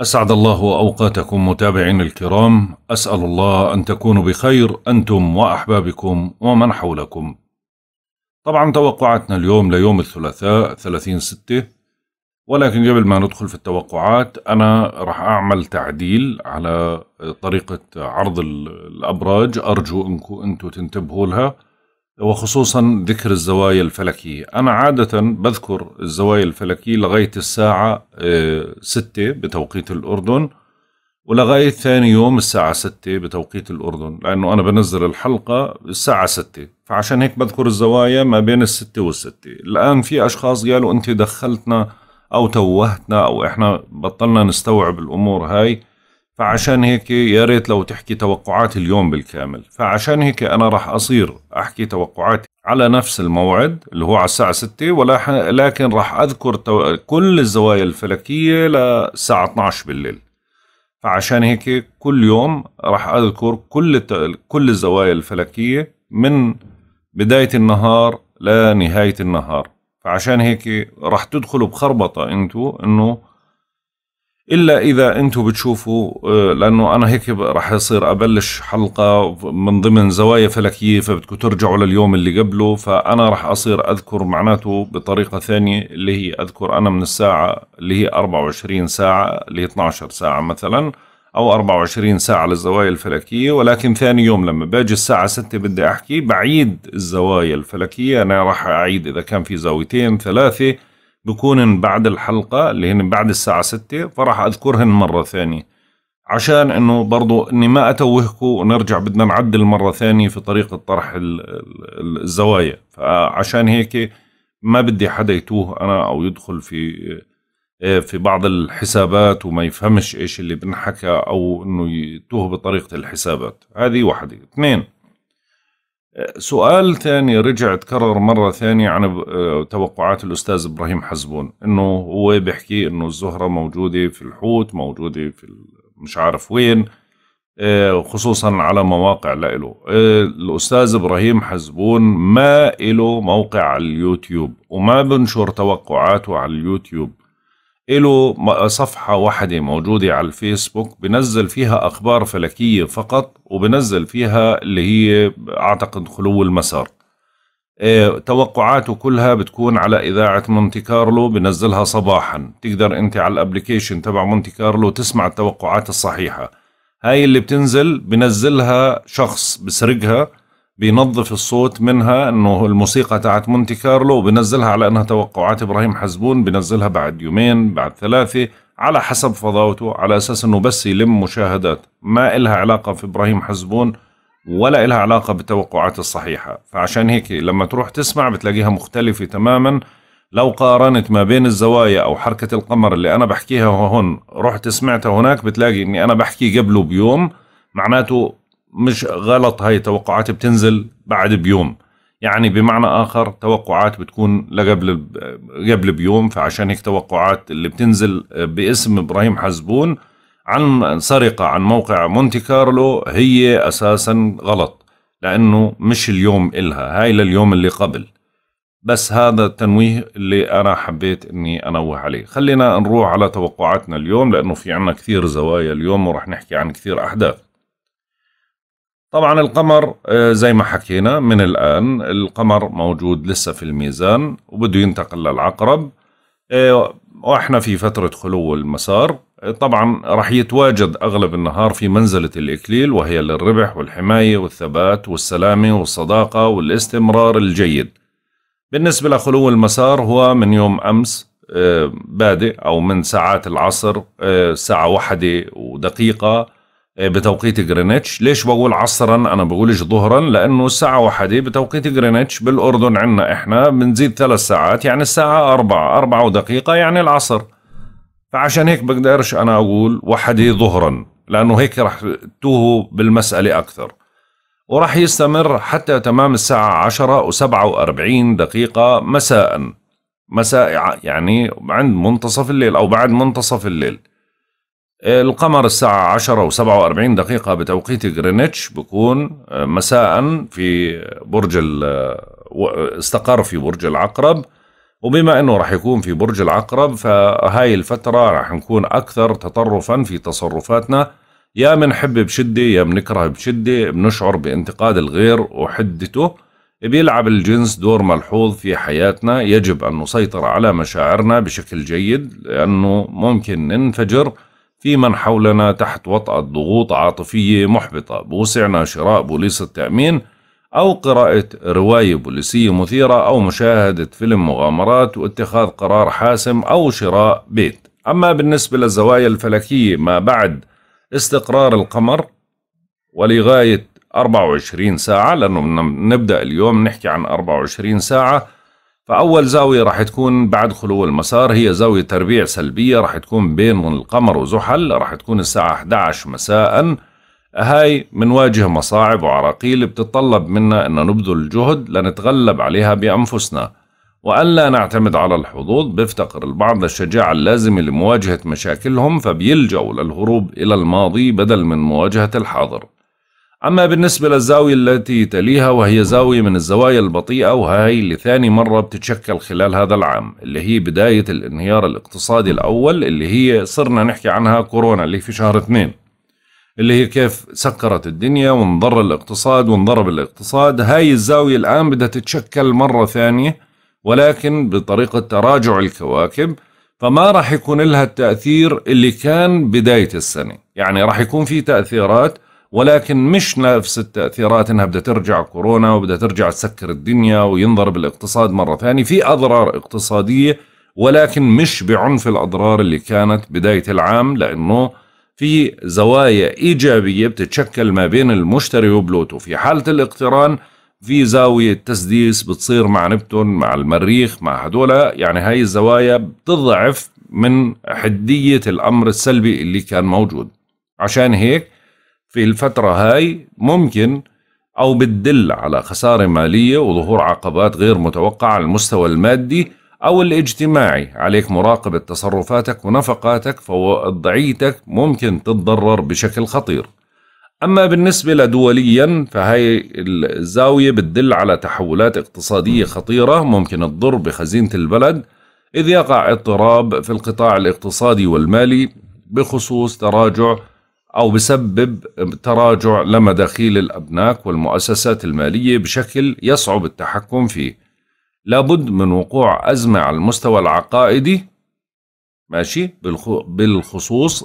أسعد الله أوقاتكم متابعين الكرام أسأل الله أن تكونوا بخير أنتم وأحبابكم ومن حولكم طبعا توقعاتنا اليوم ليوم الثلاثاء 30 ستة ولكن قبل ما ندخل في التوقعات أنا رح أعمل تعديل على طريقة عرض الأبراج أرجو أنكم أنتم تنتبهوا لها وخصوصا ذكر الزوايا الفلكية أنا عادة بذكر الزوايا الفلكية لغاية الساعة آه، ستة بتوقيت الأردن ولغاية ثاني يوم الساعة ستة بتوقيت الأردن لأنه أنا بنزل الحلقة الساعة ستة فعشان هيك بذكر الزوايا ما بين الستة والستة الآن في أشخاص قالوا أنت دخلتنا أو توهتنا أو إحنا بطلنا نستوعب الأمور هاي فعشان هيك يا ريت لو تحكي توقعات اليوم بالكامل فعشان هيك أنا راح أصير أحكي توقعاتي على نفس الموعد اللي هو على الساعة 6 ولكن راح أذكر كل الزوايا الفلكية لساعة 12 بالليل فعشان هيك كل يوم راح أذكر كل كل الزوايا الفلكية من بداية النهار لنهاية النهار فعشان هيك راح تدخلوا بخربطة انتو انه الا اذا انتم بتشوفوا آه، لانه انا هيك راح يصير ابلش حلقه من ضمن زوايا فلكيه فبدكم ترجعوا لليوم اللي قبله فانا راح اصير اذكر معناته بطريقه ثانيه اللي هي اذكر انا من الساعه اللي هي 24 ساعه اللي هي 12 ساعه مثلا او 24 ساعه للزوايا الفلكيه ولكن ثاني يوم لما باجي الساعه 6 بدي احكي بعيد الزوايا الفلكيه انا راح اعيد اذا كان في زاويتين ثلاثه بكونن بعد الحلقة اللي هن بعد الساعة ستة فراح أذكرهن مرة ثانية عشان انه برضو اني ما اتوهكم ونرجع بدنا نعدل مرة ثانية في طريقة طرح الزوايا فعشان هيك ما بدي حدا يتوه انا او يدخل في في بعض الحسابات وما يفهمش ايش اللي بنحكى او انه يتوه بطريقة الحسابات هذه واحدة اثنين سؤال ثاني رجع تكرر مرة ثانية عن آه، توقعات الأستاذ إبراهيم حزبون إنه هو بيحكي إنه الزهرة موجودة في الحوت موجودة في مش عارف وين آه، خصوصا على مواقع لإله آه، الأستاذ إبراهيم حزبون ما إله موقع على اليوتيوب وما بنشر توقعاته على اليوتيوب له صفحة واحدة موجودة على الفيسبوك بنزل فيها أخبار فلكية فقط وبنزل فيها اللي هي أعتقد خلو المسار إيه، توقعاته كلها بتكون على إذاعة مونتي كارلو بنزلها صباحا تقدر أنت على الابليكيشن تبع مونتي كارلو تسمع التوقعات الصحيحة هاي اللي بتنزل بنزلها شخص بسرقها بينظف الصوت منها انه الموسيقى تاعت مونتي كارلو وبنزلها على انها توقعات ابراهيم حزبون بنزلها بعد يومين بعد ثلاثه على حسب فضاوته على اساس انه بس يلم مشاهدات ما إلها علاقه في ابراهيم حزبون ولا إلها علاقه بالتوقعات الصحيحه فعشان هيك لما تروح تسمع بتلاقيها مختلفه تماما لو قارنت ما بين الزوايا او حركه القمر اللي انا بحكيها هون رحت سمعتها هناك بتلاقي اني انا بحكي قبله بيوم معناته مش غلط هاي توقعات بتنزل بعد بيوم يعني بمعنى اخر توقعات بتكون لقبل قبل بيوم فعشان هيك توقعات اللي بتنزل باسم ابراهيم حزبون عن سرقه عن موقع مونتي كارلو هي اساسا غلط لانه مش اليوم الها هاي لليوم اللي قبل بس هذا التنويه اللي انا حبيت اني انوه عليه خلينا نروح على توقعاتنا اليوم لانه في عنا كثير زوايا اليوم ورح نحكي عن كثير احداث طبعا القمر آه، زي ما حكينا من الآن القمر موجود لسه في الميزان وبده ينتقل للعقرب آه، واحنا في فترة خلو المسار آه، طبعا رح يتواجد أغلب النهار في منزلة الإكليل وهي للربح والحماية والثبات والسلامة والصداقة والاستمرار الجيد بالنسبة لخلو المسار هو من يوم أمس بادئ أو من ساعات العصر ساعة واحدة ودقيقة آه، بتوقيت جرينتش ليش بقول عصرا انا بقولش ظهرا لانه الساعة واحدة بتوقيت جرينتش بالاردن عنا احنا بنزيد ثلاث ساعات يعني الساعة أربعة أربعة ودقيقة يعني العصر فعشان هيك بقدرش انا اقول واحدة ظهرا لانه هيك رح توهوا بالمسألة اكثر وراح يستمر حتى تمام الساعة وسبعة واربعين دقيقة مساء مساء يعني عند منتصف الليل او بعد منتصف الليل القمر الساعة 10 و 47 دقيقة بتوقيت جرينتش بكون آه، مساء في برج آه، استقر في برج العقرب وبما انه راح يكون في برج العقرب فهاي الفترة راح نكون اكثر تطرفا في تصرفاتنا يا بنحب بشدة يا بنكره بشدة بنشعر بانتقاد الغير وحدته بيلعب الجنس دور ملحوظ في حياتنا يجب ان نسيطر على مشاعرنا بشكل جيد لانه ممكن ننفجر في من حولنا تحت وطأة ضغوط عاطفية محبطة بوسعنا شراء بوليس التأمين أو قراءة رواية بوليسية مثيرة أو مشاهدة فيلم مغامرات واتخاذ قرار حاسم أو شراء بيت أما بالنسبة للزوايا الفلكية ما بعد استقرار القمر ولغاية 24 ساعة لأنه نبدأ اليوم نحكي عن 24 ساعة فأول زاوية راح تكون بعد خلو المسار هي زاوية تربيع سلبية راح تكون بين القمر وزحل راح تكون الساعة 11 مساء هاي منواجه مصاعب وعراقيل بتتطلب منا أن نبذل جهد لنتغلب عليها بأنفسنا وألا نعتمد على الحظوظ بيفتقر البعض للشجاعة اللازمة لمواجهة مشاكلهم فبيلجأوا للهروب إلى الماضي بدل من مواجهة الحاضر أما بالنسبة للزاوية التي تليها وهي زاوية من الزوايا البطيئة وهي اللي ثاني مرة بتتشكل خلال هذا العام اللي هي بداية الانهيار الاقتصادي الأول اللي هي صرنا نحكي عنها كورونا اللي في شهر اثنين اللي هي كيف سكرت الدنيا وانضر الاقتصاد وانضرب الاقتصاد هاي الزاوية الآن بدها تتشكل مرة ثانية ولكن بطريقة تراجع الكواكب فما راح يكون لها التأثير اللي كان بداية السنة يعني راح يكون في تأثيرات ولكن مش نفس التاثيرات انها بدها ترجع كورونا وبدها ترجع تسكر الدنيا وينضرب الاقتصاد مره ثانيه في اضرار اقتصاديه ولكن مش بعنف الاضرار اللي كانت بدايه العام لانه في زوايا ايجابيه بتتشكل ما بين المشتري وبلوتو في حاله الاقتران في زاوية تسديس بتصير مع نبتون مع المريخ مع هدول يعني هاي الزوايا بتضعف من حدية الأمر السلبي اللي كان موجود عشان هيك في الفترة هاي ممكن أو بتدل على خسارة مالية وظهور عقبات غير متوقعة على المستوى المادي أو الاجتماعي عليك مراقبة تصرفاتك ونفقاتك فوضعيتك ممكن تتضرر بشكل خطير أما بالنسبة لدوليا فهي الزاوية بتدل على تحولات اقتصادية خطيرة ممكن تضر بخزينة البلد إذ يقع اضطراب في القطاع الاقتصادي والمالي بخصوص تراجع أو بسبب تراجع لمداخيل الأبناك والمؤسسات المالية بشكل يصعب التحكم فيه لابد من وقوع أزمة على المستوى العقائدي ماشي بالخصوص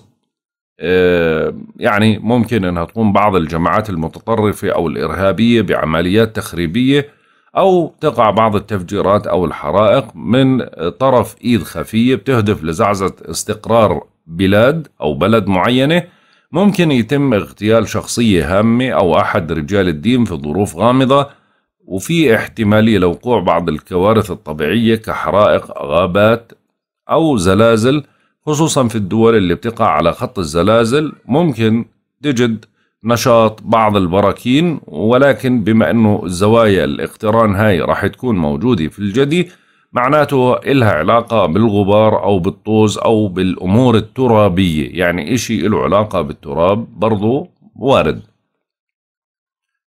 آه، يعني ممكن أنها تقوم بعض الجماعات المتطرفة أو الإرهابية بعمليات تخريبية أو تقع بعض التفجيرات أو الحرائق من طرف إيد خفية بتهدف لزعزعة استقرار بلاد أو بلد معينة ممكن يتم اغتيال شخصية هامة أو أحد رجال الدين في ظروف غامضة وفي احتمالية لوقوع بعض الكوارث الطبيعية كحرائق غابات أو زلازل خصوصا في الدول اللي بتقع على خط الزلازل ممكن تجد نشاط بعض البراكين ولكن بما أنه الزوايا الاقتران هاي راح تكون موجودة في الجدي معناته إلها علاقة بالغبار أو بالطوز أو بالأمور الترابية يعني إشي له علاقة بالتراب برضو وارد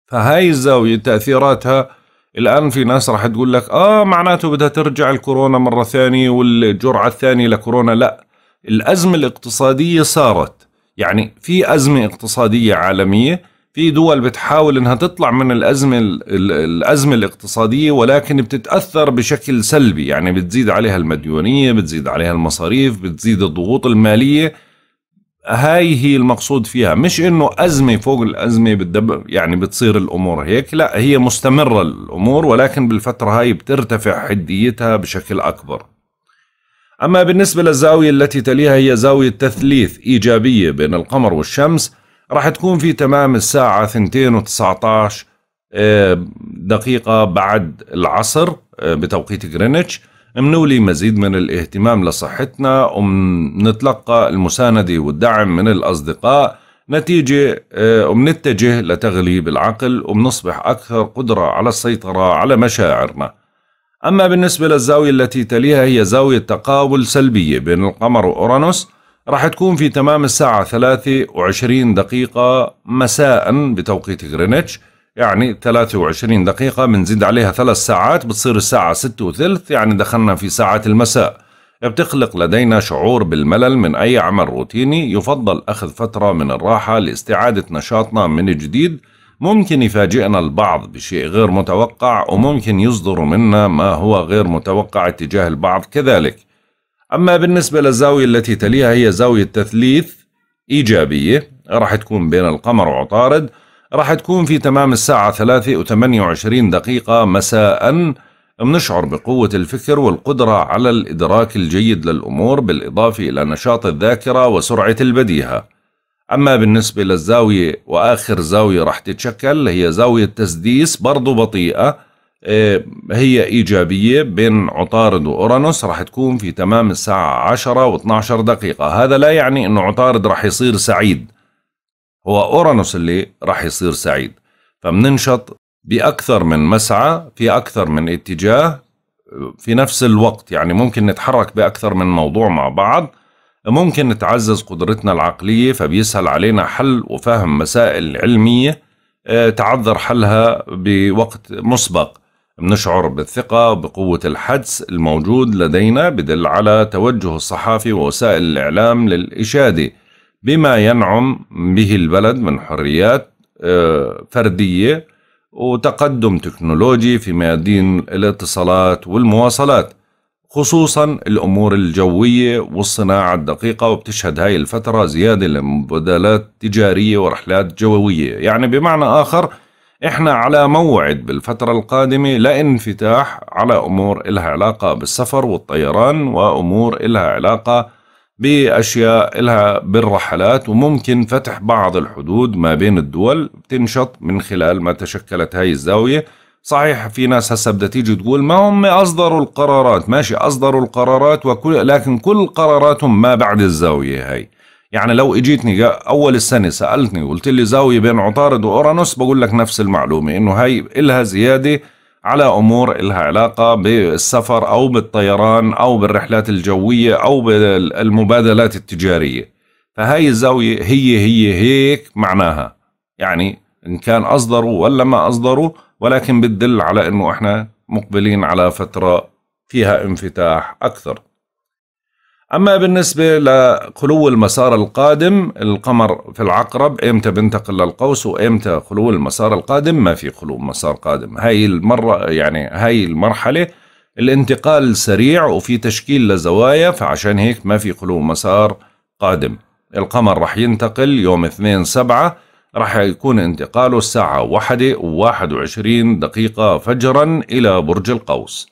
فهاي الزاوية تأثيراتها الآن في ناس راح تقول لك آه معناته بدها ترجع الكورونا مرة ثانية والجرعة الثانية لكورونا لا الأزمة الاقتصادية صارت يعني في أزمة اقتصادية عالمية في دول بتحاول انها تطلع من الازمه الازمه الاقتصاديه ولكن بتتاثر بشكل سلبي يعني بتزيد عليها المديونيه بتزيد عليها المصاريف بتزيد الضغوط الماليه هاي هي المقصود فيها مش انه ازمه فوق الازمه بتدب يعني بتصير الامور هيك لا هي مستمره الامور ولكن بالفتره هاي بترتفع حديتها بشكل اكبر اما بالنسبه للزاويه التي تليها هي زاويه تثليث ايجابيه بين القمر والشمس راح تكون في تمام الساعة 2 و19 آه، دقيقة بعد العصر آه، بتوقيت غرينتش منولي مزيد من الاهتمام لصحتنا ومنتلقى المساندة والدعم من الأصدقاء نتيجة آه، ومنتجه لتغليب العقل ومنصبح أكثر قدرة على السيطرة على مشاعرنا أما بالنسبة للزاوية التي تليها هي زاوية تقاول سلبية بين القمر وأورانوس راح تكون في تمام الساعة 23 دقيقة مساء بتوقيت غرينتش يعني 23 دقيقة بنزيد عليها ثلاث ساعات بتصير الساعة 6 وثلث يعني دخلنا في ساعات المساء بتخلق لدينا شعور بالملل من أي عمل روتيني يفضل أخذ فترة من الراحة لاستعادة نشاطنا من جديد ممكن يفاجئنا البعض بشيء غير متوقع وممكن يصدر منا ما هو غير متوقع اتجاه البعض كذلك أما بالنسبة للزاوية التي تليها هي زاوية تثليث إيجابية راح تكون بين القمر وعطارد راح تكون في تمام الساعة 3 و 28 دقيقة مساء بنشعر بقوة الفكر والقدرة على الإدراك الجيد للأمور بالإضافة إلى نشاط الذاكرة وسرعة البديهة أما بالنسبة للزاوية وآخر زاوية راح تتشكل هي زاوية تسديس برضو بطيئة آه، هي إيجابية بين عطارد وأورانوس رح تكون في تمام الساعة 10 و12 دقيقة هذا لا يعني أنه عطارد رح يصير سعيد هو أورانوس اللي رح يصير سعيد فمننشط بأكثر من مسعى في أكثر من اتجاه في نفس الوقت يعني ممكن نتحرك بأكثر من موضوع مع بعض ممكن نتعزز قدرتنا العقلية فبيسهل علينا حل وفهم مسائل علمية آه، تعذر حلها بوقت مسبق بنشعر بالثقة بقوة الحدس الموجود لدينا بدل على توجه الصحافي ووسائل الإعلام للإشادة بما ينعم به البلد من حريات آه، فردية وتقدم تكنولوجي في ميادين الاتصالات والمواصلات خصوصا الأمور الجوية والصناعة الدقيقة وبتشهد هاي الفترة زيادة لمبادلات تجارية ورحلات جوية يعني بمعنى آخر احنا على موعد بالفترة القادمة لانفتاح على امور إلها علاقة بالسفر والطيران وامور إلها علاقة باشياء إلها بالرحلات وممكن فتح بعض الحدود ما بين الدول بتنشط من خلال ما تشكلت هاي الزاوية صحيح في ناس هسه بدها تيجي تقول ما هم اصدروا القرارات ماشي اصدروا القرارات وكل لكن كل قراراتهم ما بعد الزاوية هاي يعني لو اجيتني اول السنه سالتني وقلت لي زاويه بين عطارد واورانوس بقول لك نفس المعلومه انه هي الها زياده على امور الها علاقه بالسفر او بالطيران او بالرحلات الجويه او بالمبادلات التجاريه فهاي الزاويه هي هي هيك معناها يعني ان كان اصدروا ولا ما اصدروا ولكن بتدل على انه احنا مقبلين على فتره فيها انفتاح اكثر أما بالنسبة لخلو المسار القادم القمر في العقرب إمتى بنتقل للقوس وإمتى خلو المسار القادم ما في خلو مسار قادم هاي المرة يعني هاي المرحلة الانتقال سريع وفي تشكيل لزوايا فعشان هيك ما في خلو مسار قادم القمر رح ينتقل يوم اثنين سبعة رح يكون انتقاله الساعة واحدة وواحد وعشرين دقيقة فجرا إلى برج القوس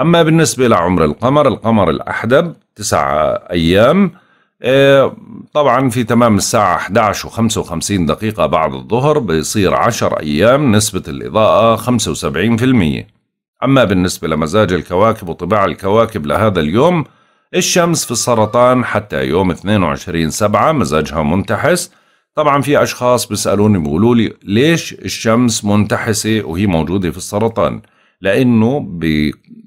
أما بالنسبة لعمر القمر القمر الأحدب تسع أيام آه، طبعا في تمام الساعة 11 و 55 دقيقة بعد الظهر بيصير 10 أيام نسبة الإضاءة 75% أما بالنسبة لمزاج الكواكب وطباع الكواكب لهذا اليوم الشمس في السرطان حتى يوم 22 سبعة مزاجها منتحس طبعا في أشخاص بيسألوني بيقولوا لي ليش الشمس منتحسة وهي موجودة في السرطان لأنه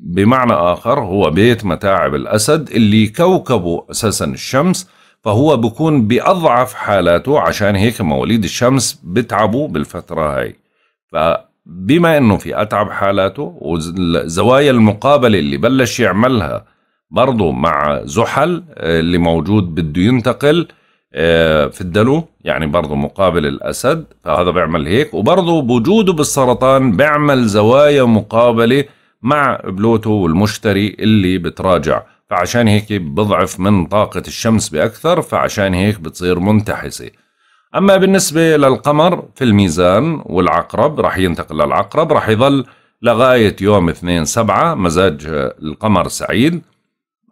بمعنى آخر هو بيت متاعب الأسد اللي كوكبه أساسا الشمس فهو بكون بأضعف حالاته عشان هيك مواليد الشمس بتعبوا بالفترة هاي فبما أنه في أتعب حالاته والزوايا المقابلة اللي بلش يعملها برضه مع زحل آه، اللي موجود بده ينتقل آه، في الدلو يعني برضه مقابل الأسد فهذا بيعمل هيك وبرضه بوجوده بالسرطان بيعمل زوايا مقابلة مع بلوتو والمشتري اللي بتراجع فعشان هيك بضعف من طاقة الشمس بأكثر فعشان هيك بتصير منتحسة أما بالنسبة للقمر في الميزان والعقرب رح ينتقل للعقرب رح يظل لغاية يوم 2 سبعة مزاج القمر سعيد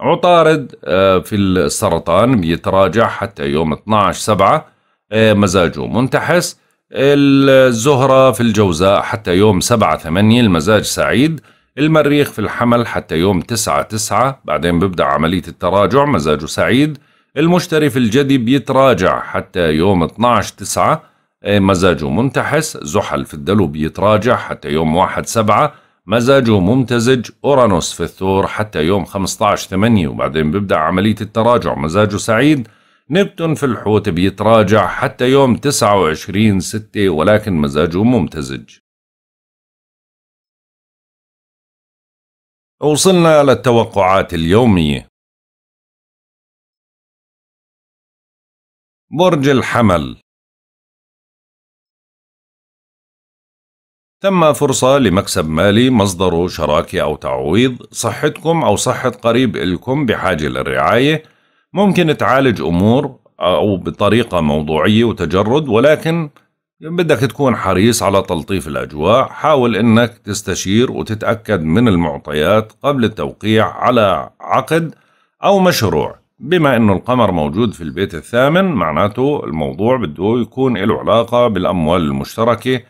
عطارد آه، في السرطان بيتراجع حتى يوم 12 سبعة آه، مزاجه منتحس الزهرة في الجوزاء حتى يوم 7 8 المزاج سعيد المريخ في الحمل حتى يوم 9 9 بعدين بيبدأ عملية التراجع مزاجه سعيد المشتري في الجدي بيتراجع حتى يوم 12 9 آه، مزاجه منتحس زحل في الدلو بيتراجع حتى يوم 1 7 مزاجه ممتزج أورانوس في الثور حتى يوم 15 8 وبعدين بيبدأ عملية التراجع مزاجه سعيد نبتون في الحوت بيتراجع حتى يوم 29 6 ولكن مزاجه ممتزج وصلنا للتوقعات اليومية برج الحمل ثم فرصة لمكسب مالي مصدره شراكة أو تعويض صحتكم أو صحة قريب إلكم بحاجة للرعاية ممكن تعالج أمور أو بطريقة موضوعية وتجرد ولكن بدك تكون حريص على تلطيف الأجواء حاول أنك تستشير وتتأكد من المعطيات قبل التوقيع على عقد أو مشروع بما أنه القمر موجود في البيت الثامن معناته الموضوع بده يكون له علاقة بالأموال المشتركة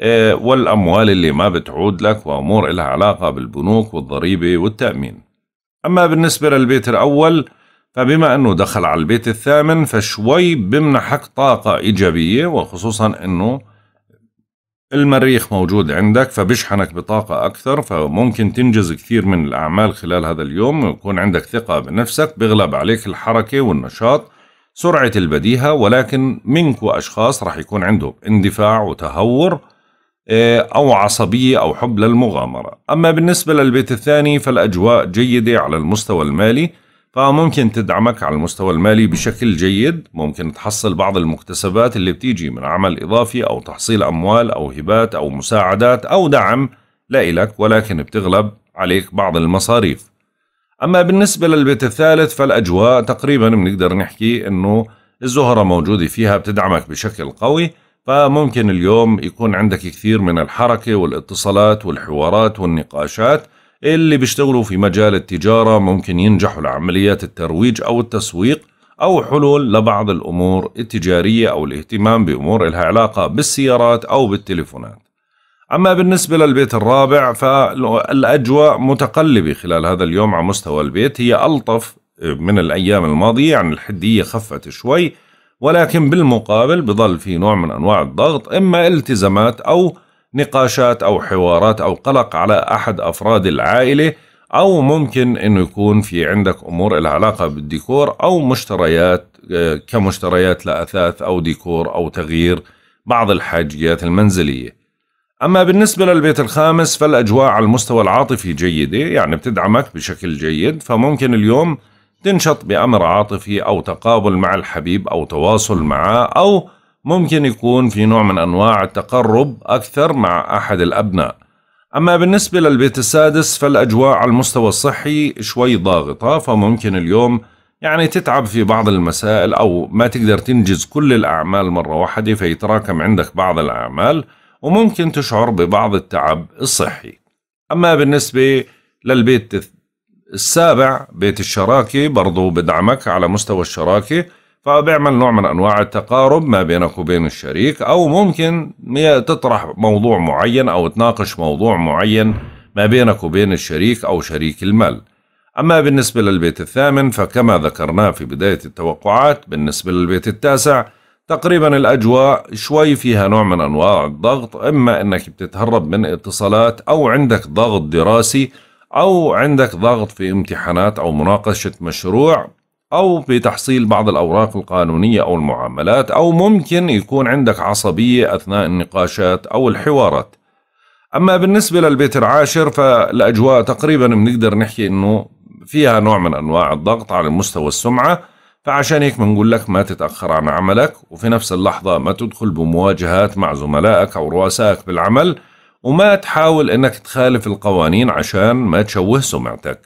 إيه، والأموال اللي ما بتعود لك وأمور إلها علاقة بالبنوك والضريبة والتأمين أما بالنسبة للبيت الأول فبما أنه دخل على البيت الثامن فشوي بمنحك طاقة إيجابية وخصوصا أنه المريخ موجود عندك فبشحنك بطاقة أكثر فممكن تنجز كثير من الأعمال خلال هذا اليوم ويكون عندك ثقة بنفسك بغلب عليك الحركة والنشاط سرعة البديهة ولكن منك وأشخاص رح يكون عندهم اندفاع وتهور آه، أو عصبية أو حب للمغامرة أما بالنسبة للبيت الثاني فالأجواء جيدة على المستوى المالي فممكن تدعمك على المستوى المالي بشكل جيد ممكن تحصل بعض المكتسبات اللي بتيجي من عمل إضافي أو تحصيل أموال أو هبات أو مساعدات أو دعم لإلك ولكن بتغلب عليك بعض المصاريف أما بالنسبة للبيت الثالث فالأجواء تقريبا بنقدر نحكي أنه الزهرة موجودة فيها بتدعمك بشكل قوي فممكن اليوم يكون عندك كثير من الحركة والاتصالات والحوارات والنقاشات اللي بيشتغلوا في مجال التجارة ممكن ينجحوا لعمليات الترويج أو التسويق أو حلول لبعض الأمور التجارية أو الاهتمام بأمور لها علاقة بالسيارات أو بالتليفونات أما بالنسبة للبيت الرابع فالأجواء متقلبة خلال هذا اليوم على مستوى البيت هي ألطف من الأيام الماضية يعني الحدية خفت شوي ولكن بالمقابل بظل في نوع من أنواع الضغط إما التزامات أو نقاشات أو حوارات أو قلق على أحد أفراد العائلة أو ممكن أنه يكون في عندك أمور لها علاقة بالديكور أو مشتريات آه، كمشتريات لأثاث أو ديكور أو تغيير بعض الحاجيات المنزلية أما بالنسبة للبيت الخامس فالأجواء على المستوى العاطفي جيدة يعني بتدعمك بشكل جيد فممكن اليوم تنشط بأمر عاطفي أو تقابل مع الحبيب أو تواصل معه أو ممكن يكون في نوع من أنواع التقرب أكثر مع أحد الأبناء أما بالنسبة للبيت السادس فالأجواء على المستوى الصحي شوي ضاغطة فممكن اليوم يعني تتعب في بعض المسائل أو ما تقدر تنجز كل الأعمال مرة واحدة فيتراكم عندك بعض الأعمال وممكن تشعر ببعض التعب الصحي أما بالنسبة للبيت السابع بيت الشراكة برضو بدعمك على مستوى الشراكة فبيعمل نوع من أنواع التقارب ما بينك وبين الشريك أو ممكن تطرح موضوع معين أو تناقش موضوع معين ما بينك وبين الشريك أو شريك المال أما بالنسبة للبيت الثامن فكما ذكرناه في بداية التوقعات بالنسبة للبيت التاسع تقريبا الأجواء شوي فيها نوع من أنواع الضغط إما أنك بتتهرب من اتصالات أو عندك ضغط دراسي أو عندك ضغط في امتحانات أو مناقشة مشروع أو في تحصيل بعض الأوراق القانونية أو المعاملات أو ممكن يكون عندك عصبية أثناء النقاشات أو الحوارات أما بالنسبة للبيت العاشر فالأجواء تقريبا بنقدر نحكي أنه فيها نوع من أنواع الضغط على مستوى السمعة فعشان هيك بنقول لك ما تتأخر عن عملك وفي نفس اللحظة ما تدخل بمواجهات مع زملائك أو رؤسائك بالعمل وما تحاول انك تخالف القوانين عشان ما تشوه سمعتك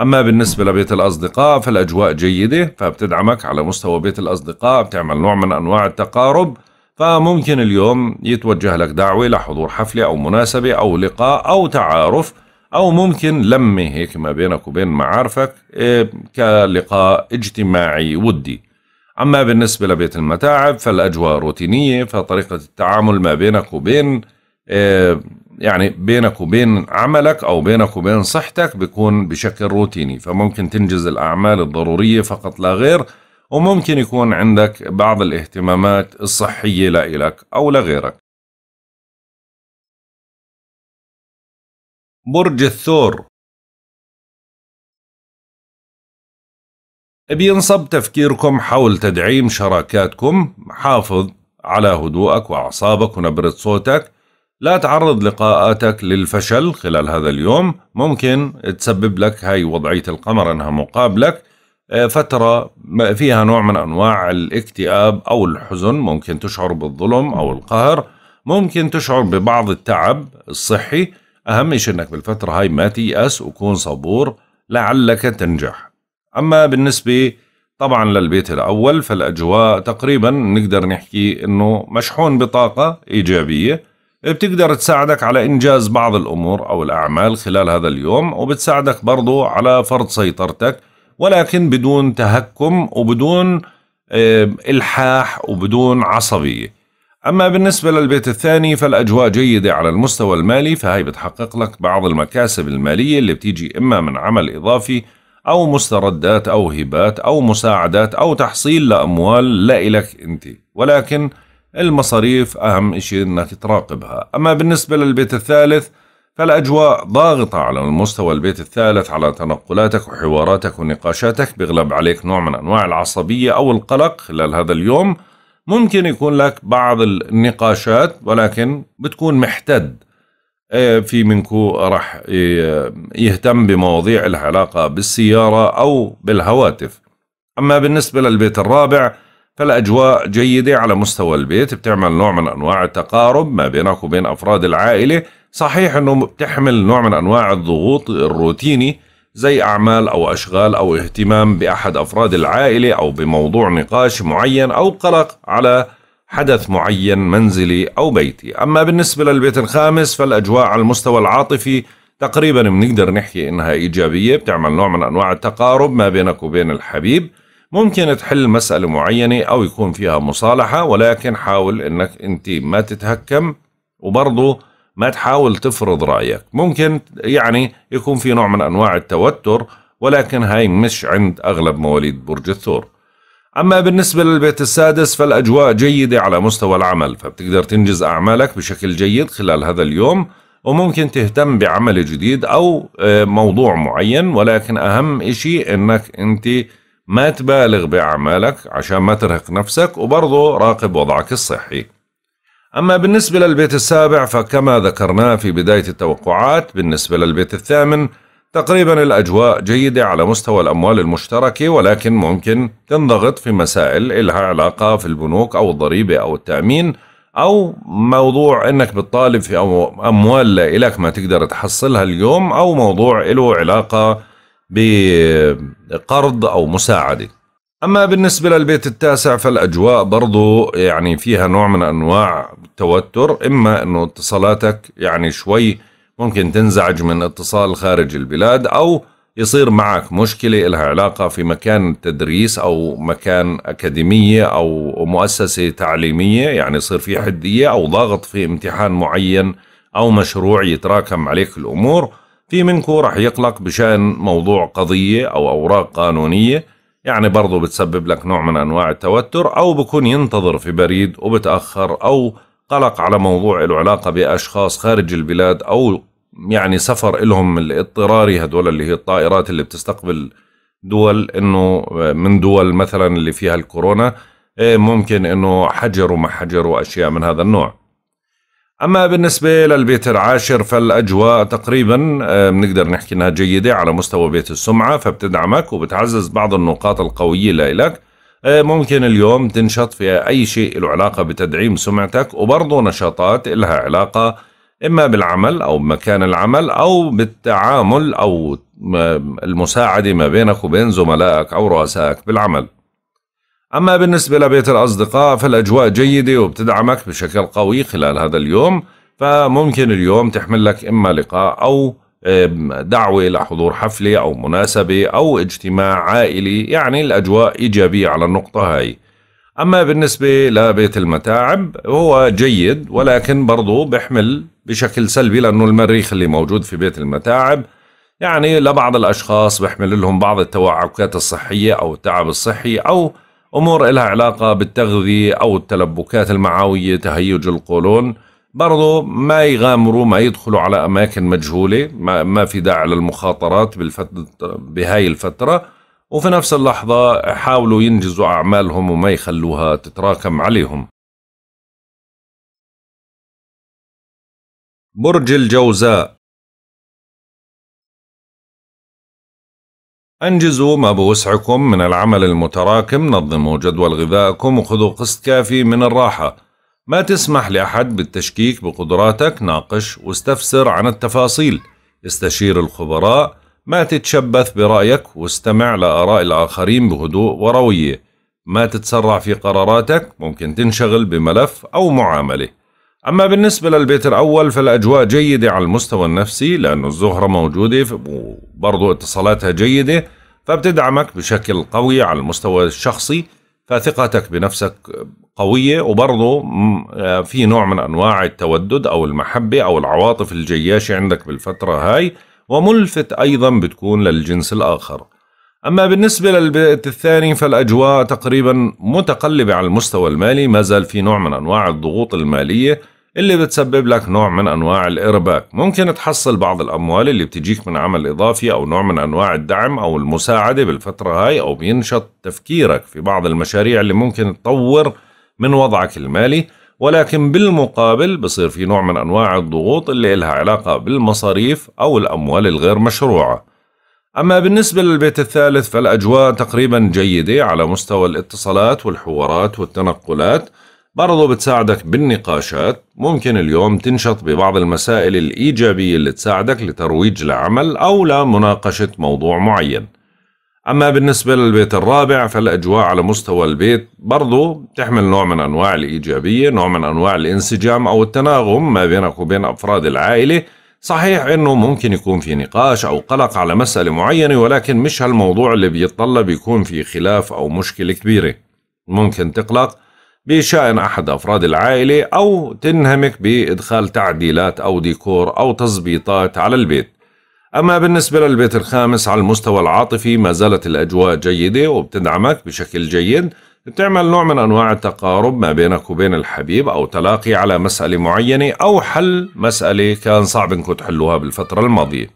اما بالنسبة لبيت الاصدقاء فالاجواء جيدة فبتدعمك على مستوى بيت الاصدقاء بتعمل نوع من انواع التقارب فممكن اليوم يتوجه لك دعوة لحضور حفلة او مناسبة او لقاء او تعارف او ممكن لمة هيك ما بينك وبين معارفك إيه، كلقاء اجتماعي ودي أما بالنسبة لبيت المتاعب فالأجواء روتينية فطريقة التعامل ما بينك وبين آه، يعني بينك وبين عملك او بينك وبين صحتك بيكون بشكل روتيني فممكن تنجز الاعمال الضروريه فقط لا غير وممكن يكون عندك بعض الاهتمامات الصحيه لإلك او لغيرك برج الثور بينصب تفكيركم حول تدعيم شراكاتكم حافظ على هدوءك وأعصابك ونبرة صوتك لا تعرض لقاءاتك للفشل خلال هذا اليوم ممكن تسبب لك هاي وضعية القمر أنها مقابلك آه، فترة فيها نوع من أنواع الاكتئاب أو الحزن ممكن تشعر بالظلم أو القهر ممكن تشعر ببعض التعب الصحي أهم شيء أنك بالفترة هاي ما تيأس وكون صبور لعلك تنجح أما بالنسبة طبعا للبيت الأول فالأجواء تقريبا نقدر نحكي أنه مشحون بطاقة إيجابية بتقدر تساعدك على إنجاز بعض الأمور أو الأعمال خلال هذا اليوم وبتساعدك برضو على فرض سيطرتك ولكن بدون تهكم وبدون آه، إلحاح وبدون عصبية أما بالنسبة للبيت الثاني فالأجواء جيدة على المستوى المالي فهي بتحقق لك بعض المكاسب المالية اللي بتيجي إما من عمل إضافي أو مستردات أو هبات أو مساعدات أو تحصيل لأموال لا إلك أنت ولكن المصاريف أهم شيء أنك تراقبها أما بالنسبة للبيت الثالث فالأجواء ضاغطة على المستوى البيت الثالث على تنقلاتك وحواراتك ونقاشاتك بيغلب عليك نوع من أنواع العصبية أو القلق خلال هذا اليوم ممكن يكون لك بعض النقاشات ولكن بتكون محتد آه، في منكو راح يهتم بمواضيع العلاقة بالسيارة أو بالهواتف أما بالنسبة للبيت الرابع فالأجواء جيدة على مستوى البيت بتعمل نوع من أنواع التقارب ما بينك وبين أفراد العائلة صحيح أنه بتحمل نوع من أنواع الضغوط الروتيني زي أعمال أو أشغال أو اهتمام بأحد أفراد العائلة أو بموضوع نقاش معين أو قلق على حدث معين منزلي أو بيتي أما بالنسبة للبيت الخامس فالأجواء على المستوى العاطفي تقريبا بنقدر نحكي إنها إيجابية بتعمل نوع من أنواع التقارب ما بينك وبين الحبيب ممكن تحل مسألة معينة أو يكون فيها مصالحة ولكن حاول أنك أنت ما تتهكم وبرضه ما تحاول تفرض رأيك ممكن يعني يكون في نوع من أنواع التوتر ولكن هاي مش عند أغلب مواليد برج الثور أما بالنسبة للبيت السادس فالأجواء جيدة على مستوى العمل فبتقدر تنجز أعمالك بشكل جيد خلال هذا اليوم وممكن تهتم بعمل جديد أو آه، موضوع معين ولكن أهم إشي أنك أنت ما تبالغ بأعمالك عشان ما ترهق نفسك وبرضه راقب وضعك الصحي أما بالنسبة للبيت السابع فكما ذكرناه في بداية التوقعات بالنسبة للبيت الثامن تقريبا الأجواء جيدة على مستوى الأموال المشتركة ولكن ممكن تنضغط في مسائل إلها علاقة في البنوك أو الضريبة أو التأمين أو موضوع إنك بتطالب في أموال لإلك ما تقدر تحصلها اليوم أو موضوع له علاقة بقرض أو مساعدة أما بالنسبة للبيت التاسع فالأجواء برضو يعني فيها نوع من أنواع التوتر إما أنه اتصالاتك يعني شوي ممكن تنزعج من اتصال خارج البلاد أو يصير معك مشكلة إلها علاقة في مكان تدريس أو مكان أكاديمية أو مؤسسة تعليمية يعني يصير في حدية أو ضغط في امتحان معين أو مشروع يتراكم عليك الأمور في منكم رح يقلق بشأن موضوع قضية أو أوراق قانونية يعني برضه بتسبب لك نوع من أنواع التوتر أو بكون ينتظر في بريد وبتأخر أو قلق على موضوع له علاقة بأشخاص خارج البلاد أو يعني سفر لهم الاضطراري هدول اللي هي الطائرات اللي بتستقبل دول إنه من دول مثلا اللي فيها الكورونا إيه، ممكن إنه حجر وما حجر واشياء من هذا النوع أما بالنسبة للبيت العاشر فالأجواء تقريبا آه، بنقدر نحكي أنها جيدة على مستوى بيت السمعة فبتدعمك وبتعزز بعض النقاط القوية لإلك آه، ممكن اليوم تنشط في أي شيء له علاقة بتدعيم سمعتك وبرضه نشاطات إلها علاقة إما بالعمل أو بمكان العمل أو بالتعامل أو آه، المساعدة ما بينك وبين زملائك أو رؤسائك بالعمل أما بالنسبة لبيت الأصدقاء فالأجواء جيدة وبتدعمك بشكل قوي خلال هذا اليوم فممكن اليوم تحمل لك إما لقاء أو دعوة لحضور حفلة أو مناسبة أو اجتماع عائلي يعني الأجواء إيجابية على النقطة هاي أما بالنسبة لبيت المتاعب هو جيد ولكن برضو بحمل بشكل سلبي لأنه المريخ اللي موجود في بيت المتاعب يعني لبعض الأشخاص بحمل لهم بعض التوعكات الصحية أو التعب الصحي أو أمور إلها علاقة بالتغذية أو التلبكات المعوية تهيج القولون برضو ما يغامروا ما يدخلوا على أماكن مجهولة ما, ما في داعي للمخاطرات بهاي الفترة وفي نفس اللحظة حاولوا ينجزوا أعمالهم وما يخلوها تتراكم عليهم برج الجوزاء أنجزوا ما بوسعكم من العمل المتراكم نظموا جدول غذائكم وخذوا قسط كافي من الراحة ما تسمح لأحد بالتشكيك بقدراتك ناقش واستفسر عن التفاصيل استشير الخبراء ما تتشبث برأيك واستمع لآراء الآخرين بهدوء وروية ما تتسرع في قراراتك ممكن تنشغل بملف أو معاملة أما بالنسبة للبيت الأول فالأجواء جيدة على المستوى النفسي لأنه الزهرة موجودة وبرضه اتصالاتها جيدة فبتدعمك بشكل قوي على المستوى الشخصي فثقتك بنفسك قوية وبرضه آه، في نوع من أنواع التودد أو المحبة أو العواطف الجياشة عندك بالفترة هاي وملفت أيضا بتكون للجنس الآخر أما بالنسبة للبيت الثاني فالأجواء تقريبا متقلبة على المستوى المالي ما زال في نوع من أنواع الضغوط المالية اللي بتسبب لك نوع من أنواع الإرباك ممكن تحصل بعض الأموال اللي بتجيك من عمل إضافي أو نوع من أنواع الدعم أو المساعدة بالفترة هاي أو بينشط تفكيرك في بعض المشاريع اللي ممكن تطور من وضعك المالي ولكن بالمقابل بصير في نوع من أنواع الضغوط اللي إلها علاقة بالمصاريف أو الأموال الغير مشروعة أما بالنسبة للبيت الثالث فالأجواء تقريبا جيدة على مستوى الاتصالات والحوارات والتنقلات برضو بتساعدك بالنقاشات ممكن اليوم تنشط ببعض المسائل الإيجابية اللي تساعدك لترويج لعمل أو لمناقشة موضوع معين أما بالنسبة للبيت الرابع فالأجواء على مستوى البيت برضو تحمل نوع من أنواع الإيجابية نوع من أنواع الانسجام أو التناغم ما بينك وبين أفراد العائلة صحيح انه ممكن يكون في نقاش او قلق على مسألة معينة ولكن مش هالموضوع اللي بيتطلب يكون في خلاف او مشكلة كبيرة ممكن تقلق بشأن أحد أفراد العائلة أو تنهمك بإدخال تعديلات أو ديكور أو تظبيطات على البيت أما بالنسبة للبيت الخامس على المستوى العاطفي ما زالت الأجواء جيدة وبتدعمك بشكل جيد بتعمل نوع من أنواع التقارب ما بينك وبين الحبيب أو تلاقي على مسألة معينة أو حل مسألة كان صعب انكم تحلوها بالفترة الماضية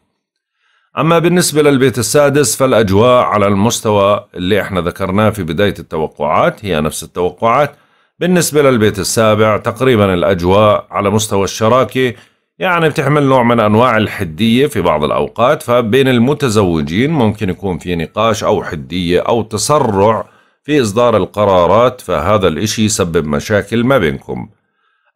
أما بالنسبة للبيت السادس فالأجواء على المستوى اللي احنا ذكرناه في بداية التوقعات هي نفس التوقعات بالنسبة للبيت السابع تقريبا الأجواء على مستوى الشراكة يعني بتحمل نوع من أنواع الحدية في بعض الأوقات فبين المتزوجين ممكن يكون في نقاش أو حدية أو تسرع في إصدار القرارات فهذا الإشي يسبب مشاكل ما بينكم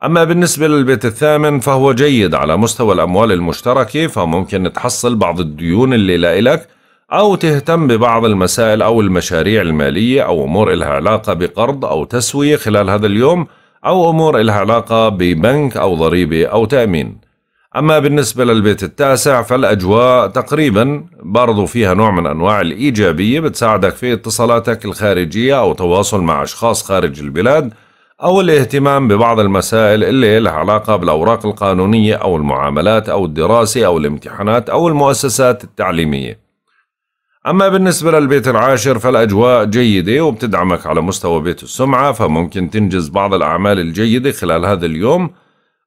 أما بالنسبة للبيت الثامن فهو جيد على مستوى الأموال المشتركة فممكن تحصل بعض الديون اللي لإلك أو تهتم ببعض المسائل أو المشاريع المالية أو أمور إلها علاقة بقرض أو تسوية خلال هذا اليوم أو أمور إلها علاقة ببنك أو ضريبة أو تأمين أما بالنسبة للبيت التاسع فالأجواء تقريبا برضو فيها نوع من أنواع الإيجابية بتساعدك في اتصالاتك الخارجية أو تواصل مع أشخاص خارج البلاد أو الاهتمام ببعض المسائل اللي لها علاقة بالأوراق القانونية أو المعاملات أو الدراسة أو الامتحانات أو المؤسسات التعليمية أما بالنسبة للبيت العاشر فالأجواء جيدة وبتدعمك على مستوى بيت السمعة فممكن تنجز بعض الأعمال الجيدة خلال هذا اليوم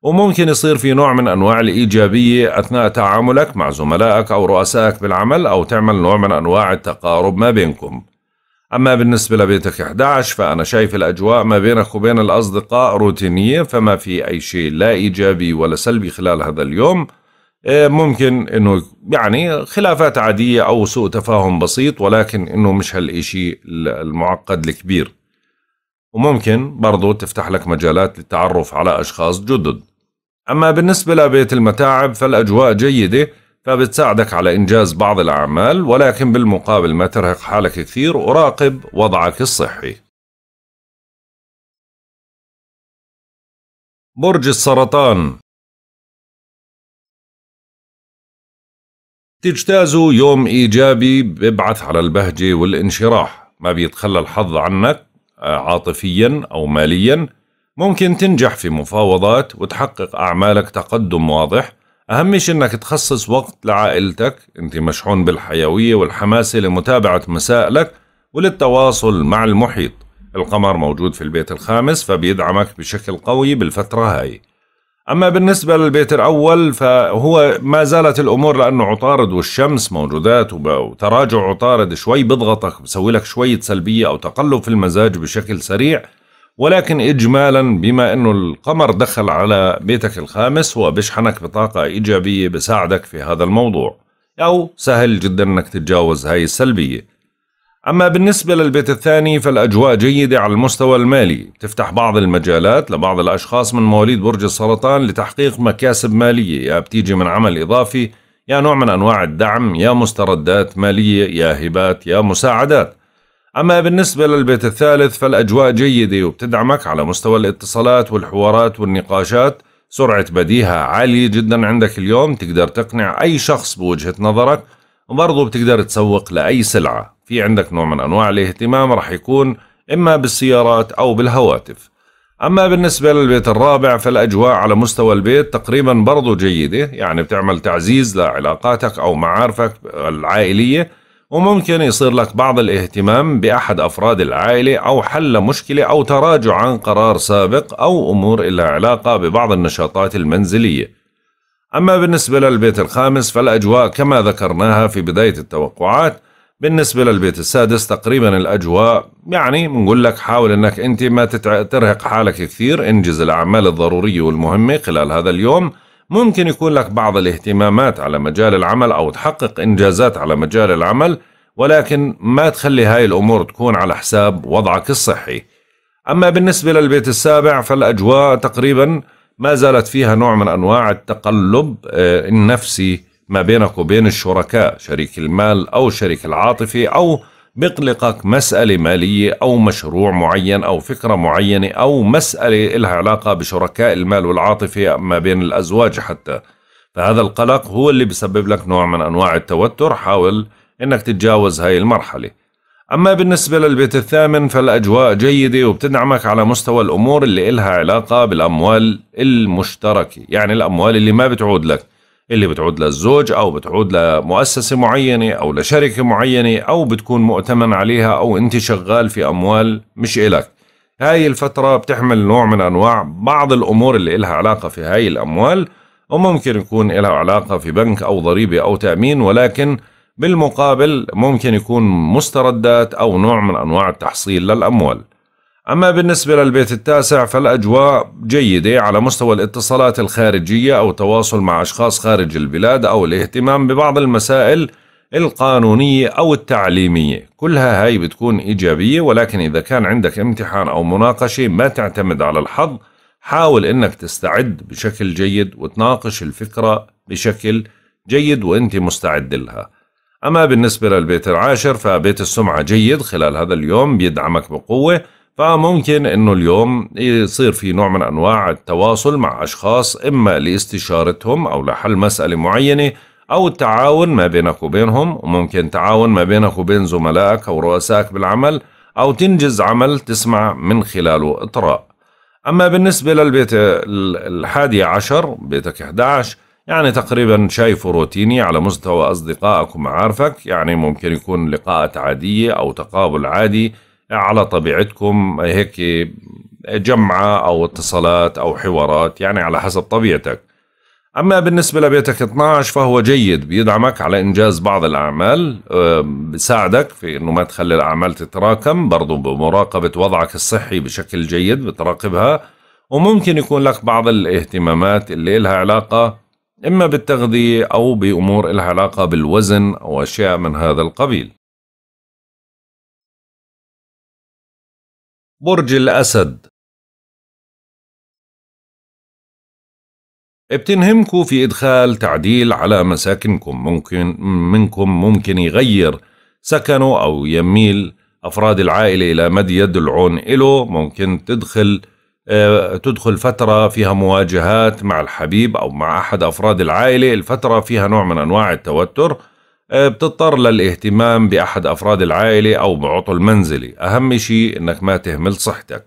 وممكن يصير في نوع من أنواع الإيجابية أثناء تعاملك مع زملائك أو رؤسائك بالعمل أو تعمل نوع من أنواع التقارب ما بينكم أما بالنسبة لبيتك 11 فأنا شايف الأجواء ما بينك وبين الأصدقاء روتينية فما في أي شيء لا إيجابي ولا سلبي خلال هذا اليوم إيه، ممكن أنه يعني خلافات عادية أو سوء تفاهم بسيط ولكن أنه مش هالإشي المعقد الكبير وممكن برضو تفتح لك مجالات للتعرف على أشخاص جدد أما بالنسبة لبيت المتاعب فالأجواء جيدة فبتساعدك على إنجاز بعض الأعمال ولكن بالمقابل ما ترهق حالك كثير وراقب وضعك الصحي برج السرطان تجتازوا يوم إيجابي ببعث على البهجة والانشراح ما بيتخلى الحظ عنك عاطفيا أو ماليا ممكن تنجح في مفاوضات وتحقق أعمالك تقدم واضح أهم شيء أنك تخصص وقت لعائلتك أنت مشحون بالحيوية والحماسة لمتابعة مسائلك وللتواصل مع المحيط القمر موجود في البيت الخامس فبيدعمك بشكل قوي بالفترة هاي أما بالنسبة للبيت الأول فهو ما زالت الأمور لأنه عطارد والشمس موجودات وتراجع عطارد شوي بضغطك بسوي لك شوية سلبية أو تقلب في المزاج بشكل سريع ولكن إجمالا بما أنه القمر دخل على بيتك الخامس هو بطاقة إيجابية بساعدك في هذا الموضوع أو سهل جدا أنك تتجاوز هاي السلبية أما بالنسبة للبيت الثاني فالأجواء جيدة على المستوى المالي تفتح بعض المجالات لبعض الأشخاص من مواليد برج السرطان لتحقيق مكاسب مالية يا بتيجي من عمل إضافي يا نوع من أنواع الدعم يا مستردات مالية يا هبات يا مساعدات أما بالنسبة للبيت الثالث فالأجواء جيدة وبتدعمك على مستوى الاتصالات والحوارات والنقاشات سرعة بديهة عالية جدا عندك اليوم تقدر تقنع أي شخص بوجهة نظرك وبرضه بتقدر تسوق لأي سلعة في عندك نوع من أنواع الاهتمام راح يكون إما بالسيارات أو بالهواتف أما بالنسبة للبيت الرابع فالأجواء على مستوى البيت تقريبا برضو جيدة يعني بتعمل تعزيز لعلاقاتك أو معارفك العائلية وممكن يصير لك بعض الاهتمام بأحد أفراد العائلة أو حل مشكلة أو تراجع عن قرار سابق أو أمور إلى علاقة ببعض النشاطات المنزلية أما بالنسبة للبيت الخامس فالأجواء كما ذكرناها في بداية التوقعات بالنسبة للبيت السادس تقريبا الأجواء يعني بنقول لك حاول أنك أنت ما ترهق حالك كثير انجز الأعمال الضرورية والمهمة خلال هذا اليوم ممكن يكون لك بعض الاهتمامات على مجال العمل أو تحقق إنجازات على مجال العمل ولكن ما تخلي هاي الأمور تكون على حساب وضعك الصحي أما بالنسبة للبيت السابع فالأجواء تقريباً ما زالت فيها نوع من أنواع التقلب النفسي آه، ما بينك وبين الشركاء شريك المال أو شريك العاطفي أو بقلقك مسألة مالية أو مشروع معين أو فكرة معينة أو مسألة لها علاقة بشركاء المال والعاطفة ما بين الأزواج حتى فهذا القلق هو اللي بسبب لك نوع من أنواع التوتر حاول أنك تتجاوز هاي المرحلة أما بالنسبة للبيت الثامن فالأجواء جيدة وبتدعمك على مستوى الأمور اللي إلها علاقة بالأموال المشتركة يعني الأموال اللي ما بتعود لك اللي بتعود للزوج أو بتعود لمؤسسة معينة أو لشركة معينة أو بتكون مؤتمن عليها أو أنت شغال في أموال مش إلك هاي الفترة بتحمل نوع من أنواع بعض الأمور اللي إلها علاقة في هاي الأموال وممكن يكون إلها علاقة في بنك أو ضريبة أو تأمين ولكن بالمقابل ممكن يكون مستردات أو نوع من أنواع التحصيل للأموال أما بالنسبة للبيت التاسع فالأجواء جيدة على مستوى الاتصالات الخارجية أو التواصل مع أشخاص خارج البلاد أو الاهتمام ببعض المسائل القانونية أو التعليمية كلها هاي بتكون إيجابية ولكن إذا كان عندك امتحان أو مناقشة ما تعتمد على الحظ حاول أنك تستعد بشكل جيد وتناقش الفكرة بشكل جيد وأنت مستعد لها أما بالنسبة للبيت العاشر فبيت السمعة جيد خلال هذا اليوم بيدعمك بقوة فممكن انه اليوم يصير في نوع من انواع التواصل مع اشخاص اما لاستشارتهم او لحل مساله معينه او التعاون ما بينك وبينهم وممكن تعاون ما بينك وبين زملائك او رؤسائك بالعمل او تنجز عمل تسمع من خلاله اطراء اما بالنسبه للبيت الحادي عشر بيتك 11 يعني تقريبا شايفه روتيني على مستوى أصدقائك ومعارفك يعني ممكن يكون لقاءات عادية أو تقابل عادي على طبيعتكم هيك جمعة أو اتصالات أو حوارات يعني على حسب طبيعتك أما بالنسبة لبيتك 12 فهو جيد بيدعمك على إنجاز بعض الأعمال بيساعدك في أنه ما تخلي الأعمال تتراكم برضو بمراقبة وضعك الصحي بشكل جيد بتراقبها وممكن يكون لك بعض الاهتمامات اللي لها علاقة إما بالتغذية أو بأمور لها علاقة بالوزن أو أشياء من هذا القبيل برج الأسد بتنهمكم في إدخال تعديل على مساكنكم ممكن منكم ممكن يغير سكنه أو يميل أفراد العائلة إلى مد يد العون إله ممكن تدخل آه، تدخل فترة فيها مواجهات مع الحبيب أو مع أحد أفراد العائلة الفترة فيها نوع من أنواع التوتر آه، بتضطر للاهتمام بأحد أفراد العائلة أو بعطل منزلي أهم شيء أنك ما تهمل صحتك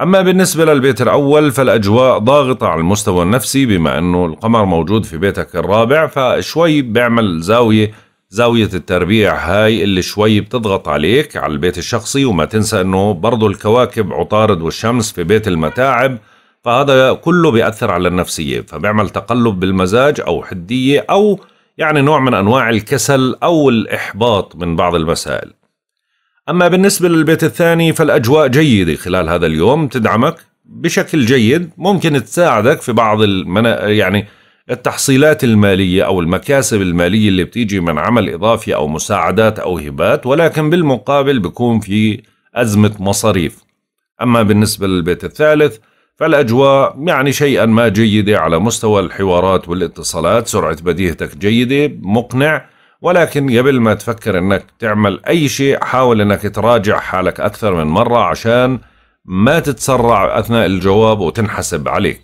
أما بالنسبة للبيت الأول فالأجواء ضاغطة على المستوى النفسي بما أنه القمر موجود في بيتك الرابع فشوي بيعمل زاوية زاوية التربيع هاي اللي شوي بتضغط عليك على البيت الشخصي وما تنسى انه برضو الكواكب عطارد والشمس في بيت المتاعب فهذا كله بيأثر على النفسية فبيعمل تقلب بالمزاج أو حدية أو يعني نوع من أنواع الكسل أو الإحباط من بعض المسائل أما بالنسبة للبيت الثاني فالأجواء جيدة خلال هذا اليوم تدعمك بشكل جيد ممكن تساعدك في بعض المنا... يعني التحصيلات المالية أو المكاسب المالية اللي بتيجي من عمل إضافي أو مساعدات أو هبات ولكن بالمقابل بكون في أزمة مصاريف أما بالنسبة للبيت الثالث فالأجواء يعني شيئا ما جيدة على مستوى الحوارات والاتصالات سرعة بديهتك جيدة مقنع ولكن قبل ما تفكر انك تعمل اي شيء حاول انك تراجع حالك اكثر من مرة عشان ما تتسرع اثناء الجواب وتنحسب عليك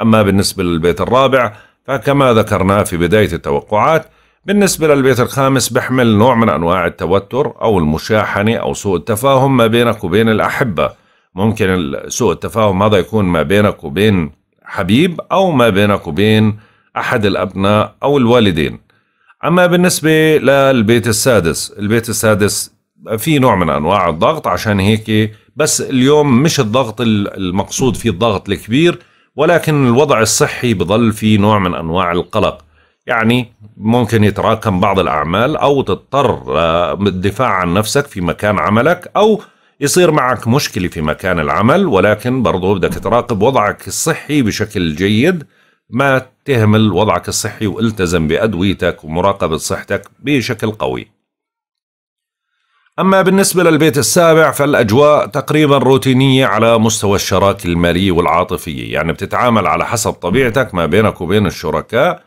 اما بالنسبة للبيت الرابع فكما ذكرنا في بداية التوقعات بالنسبة للبيت الخامس بحمل نوع من أنواع التوتر أو المشاحنة أو سوء التفاهم ما بينك وبين الأحبة ممكن سوء التفاهم هذا يكون ما بينك وبين حبيب أو ما بينك وبين أحد الأبناء أو الوالدين أما بالنسبة للبيت السادس البيت السادس في نوع من أنواع الضغط عشان هيك بس اليوم مش الضغط المقصود فيه الضغط الكبير ولكن الوضع الصحي بظل في نوع من أنواع القلق يعني ممكن يتراكم بعض الأعمال أو تضطر آه، الدفاع عن نفسك في مكان عملك أو يصير معك مشكلة في مكان العمل ولكن برضو بدك تراقب وضعك الصحي بشكل جيد ما تهمل وضعك الصحي والتزم بأدويتك ومراقبة صحتك بشكل قوي أما بالنسبة للبيت السابع فالأجواء تقريبا روتينية على مستوى الشراكة المالية والعاطفية يعني بتتعامل على حسب طبيعتك ما بينك وبين الشركاء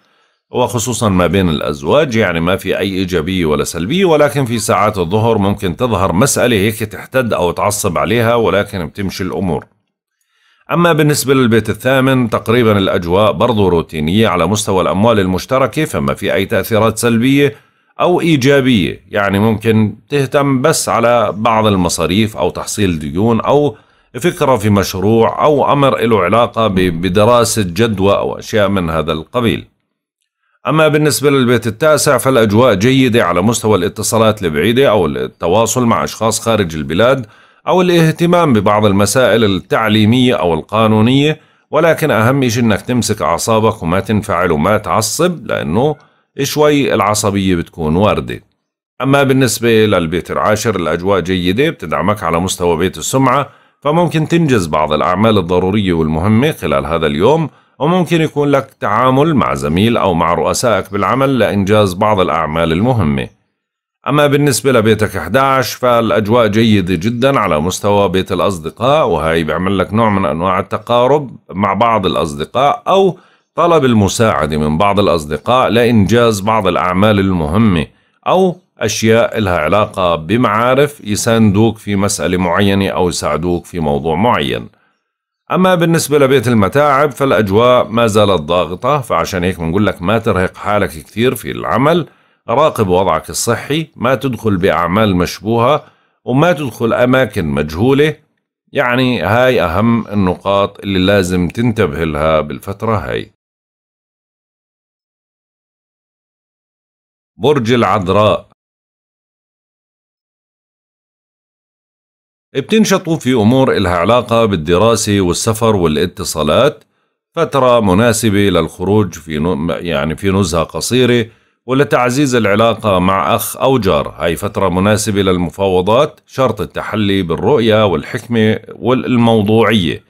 وخصوصا ما بين الأزواج يعني ما في أي إيجابية ولا سلبية ولكن في ساعات الظهر ممكن تظهر مسألة هيك تحتد أو تعصب عليها ولكن بتمشي الأمور أما بالنسبة للبيت الثامن تقريبا الأجواء برضو روتينية على مستوى الأموال المشتركة فما في أي تأثيرات سلبية أو إيجابية يعني ممكن تهتم بس على بعض المصاريف أو تحصيل ديون أو فكرة في مشروع أو أمر له علاقة بدراسة جدوى أو أشياء من هذا القبيل أما بالنسبة للبيت التاسع فالأجواء جيدة على مستوى الاتصالات البعيدة أو التواصل مع أشخاص خارج البلاد أو الاهتمام ببعض المسائل التعليمية أو القانونية ولكن أهم شيء أنك تمسك أعصابك وما تنفعل وما تعصب لأنه شوي العصبية بتكون واردة أما بالنسبة للبيت العاشر الأجواء جيدة بتدعمك على مستوى بيت السمعة فممكن تنجز بعض الأعمال الضرورية والمهمة خلال هذا اليوم وممكن يكون لك تعامل مع زميل أو مع رؤسائك بالعمل لإنجاز بعض الأعمال المهمة أما بالنسبة لبيتك 11 فالأجواء جيدة جدا على مستوى بيت الأصدقاء وهي بيعمل لك نوع من أنواع التقارب مع بعض الأصدقاء أو طلب المساعدة من بعض الأصدقاء لإنجاز بعض الأعمال المهمة أو أشياء لها علاقة بمعارف يساندوك في مسألة معينة أو يساعدوك في موضوع معين أما بالنسبة لبيت المتاعب فالأجواء ما زالت ضاغطة فعشان هيك بنقول لك ما ترهق حالك كثير في العمل راقب وضعك الصحي ما تدخل بأعمال مشبوهة وما تدخل أماكن مجهولة يعني هاي أهم النقاط اللي لازم تنتبه لها بالفترة هاي برج العذراء بتنشطوا في أمور إلها علاقة بالدراسة والسفر والاتصالات فترة مناسبة للخروج في يعني في نزهة قصيرة ولتعزيز العلاقة مع أخ أو جار هاي فترة مناسبة للمفاوضات شرط التحلي بالرؤية والحكمة والموضوعية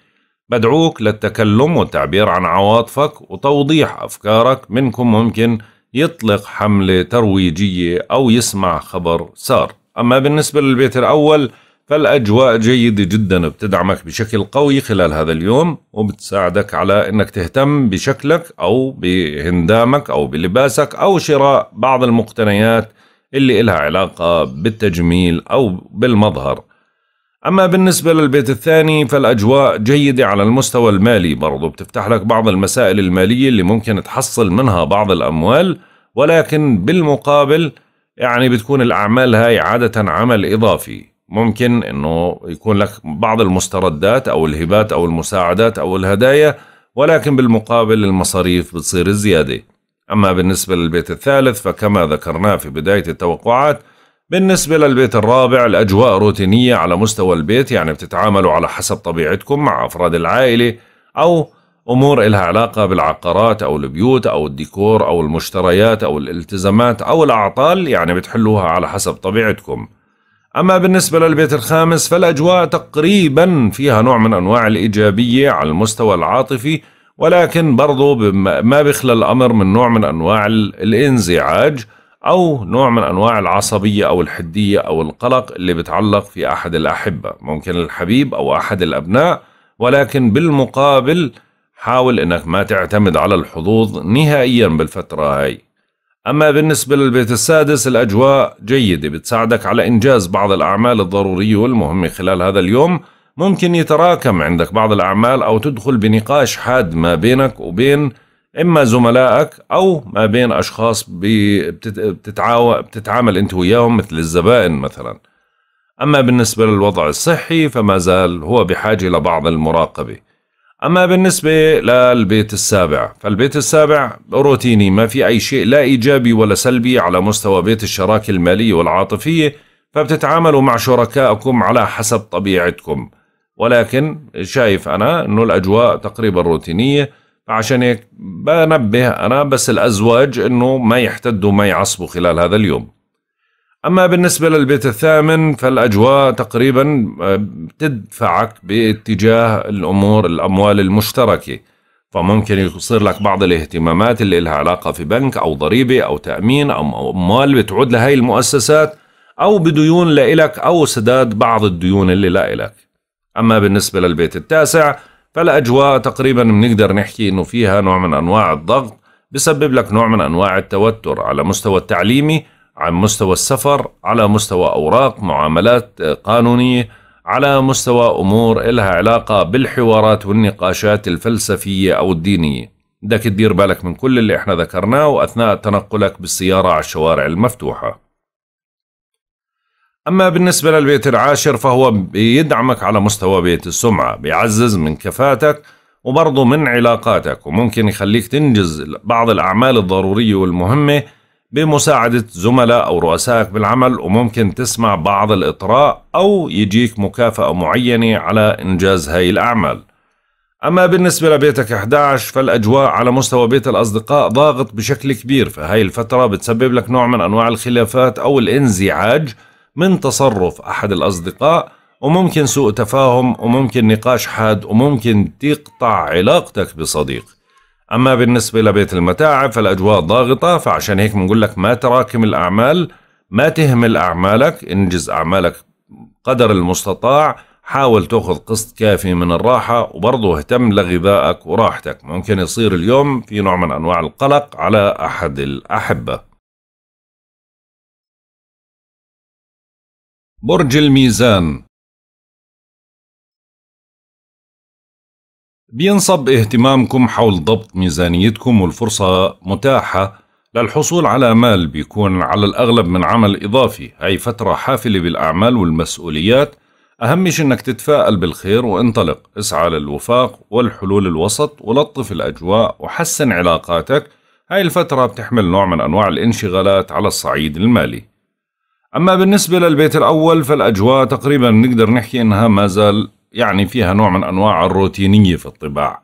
بدعوك للتكلم والتعبير عن عواطفك وتوضيح أفكارك منكم ممكن يطلق حملة ترويجية أو يسمع خبر سار أما بالنسبة للبيت الأول فالأجواء جيدة جدا بتدعمك بشكل قوي خلال هذا اليوم وبتساعدك على أنك تهتم بشكلك أو بهندامك أو بلباسك أو شراء بعض المقتنيات اللي إلها علاقة بالتجميل أو بالمظهر أما بالنسبة للبيت الثاني فالأجواء جيدة على المستوى المالي برضو بتفتح لك بعض المسائل المالية اللي ممكن تحصل منها بعض الأموال ولكن بالمقابل يعني بتكون الأعمال هاي عادة عمل إضافي ممكن أنه يكون لك بعض المستردات أو الهبات أو المساعدات أو الهدايا ولكن بالمقابل المصاريف بتصير الزيادة أما بالنسبة للبيت الثالث فكما ذكرناه في بداية التوقعات بالنسبة للبيت الرابع الأجواء روتينية على مستوى البيت يعني بتتعاملوا على حسب طبيعتكم مع أفراد العائلة أو أمور إلها علاقة بالعقارات أو البيوت أو الديكور أو المشتريات أو الالتزامات أو الأعطال يعني بتحلوها على حسب طبيعتكم أما بالنسبة للبيت الخامس فالأجواء تقريبا فيها نوع من أنواع الإيجابية على المستوى العاطفي ولكن برضو ما بيخلى الأمر من نوع من أنواع الانزعاج أو نوع من أنواع العصبية أو الحدية أو القلق اللي بتعلق في أحد الأحبة ممكن الحبيب أو أحد الأبناء ولكن بالمقابل حاول انك ما تعتمد على الحظوظ نهائيا بالفترة هاي أما بالنسبة للبيت السادس الأجواء جيدة بتساعدك على إنجاز بعض الأعمال الضرورية والمهمة خلال هذا اليوم ممكن يتراكم عندك بعض الأعمال أو تدخل بنقاش حاد ما بينك وبين إما زملائك أو ما بين أشخاص بتتعامل أنت وياهم مثل الزبائن مثلا أما بالنسبة للوضع الصحي فما زال هو بحاجة لبعض المراقبة أما بالنسبة للبيت السابع فالبيت السابع روتيني ما في أي شيء لا إيجابي ولا سلبي على مستوى بيت الشراكة المالية والعاطفية فبتتعاملوا مع شركائكم على حسب طبيعتكم ولكن شايف أنا أنه الأجواء تقريبا روتينية فعشان هيك بنبه أنا بس الأزواج أنه ما يحتدوا ما يعصبوا خلال هذا اليوم أما بالنسبة للبيت الثامن فالأجواء تقريبا بتدفعك آه، باتجاه الأمور الأموال المشتركة فممكن يصير لك بعض الاهتمامات اللي لها علاقة في بنك أو ضريبة أو تأمين أو أموال بتعود لهي المؤسسات أو بديون لإلك أو سداد بعض الديون اللي لإلك أما بالنسبة للبيت التاسع فالأجواء تقريبا بنقدر نحكي إنه فيها نوع من أنواع الضغط بسبب لك نوع من أنواع التوتر على مستوى التعليمي عن مستوى السفر على مستوى أوراق معاملات قانونية على مستوى أمور إلها علاقة بالحوارات والنقاشات الفلسفية أو الدينية بدك تدير بالك من كل اللي احنا ذكرناه وأثناء تنقلك بالسيارة على الشوارع المفتوحة أما بالنسبة للبيت العاشر فهو بيدعمك على مستوى بيت السمعة بيعزز من كفاتك وبرضه من علاقاتك وممكن يخليك تنجز بعض الأعمال الضرورية والمهمة بمساعدة زملاء أو رؤسائك بالعمل وممكن تسمع بعض الإطراء أو يجيك مكافأة معينة على إنجاز هاي الأعمال أما بالنسبة لبيتك 11 فالأجواء على مستوى بيت الأصدقاء ضاغط بشكل كبير فهاي الفترة بتسبب لك نوع من أنواع الخلافات أو الانزعاج من تصرف أحد الأصدقاء وممكن سوء تفاهم وممكن نقاش حاد وممكن تقطع علاقتك بصديق أما بالنسبة لبيت المتاعب فالأجواء ضاغطة فعشان هيك بنقول لك ما تراكم الأعمال ما تهمل أعمالك انجز أعمالك قدر المستطاع حاول تأخذ قسط كافي من الراحة وبرضه اهتم لغذائك وراحتك ممكن يصير اليوم في نوع من أنواع القلق على أحد الأحبة برج الميزان بينصب اهتمامكم حول ضبط ميزانيتكم والفرصة متاحة للحصول على مال بيكون على الأغلب من عمل إضافي هاي فترة حافلة بالأعمال والمسؤوليات أهم شيء أنك تتفائل بالخير وانطلق اسعى للوفاق والحلول الوسط ولطف الأجواء وحسن علاقاتك هاي الفترة بتحمل نوع من أنواع الانشغالات على الصعيد المالي أما بالنسبة للبيت الأول فالأجواء تقريبا نقدر نحكي أنها ما زال يعني فيها نوع من أنواع الروتينية في الطباع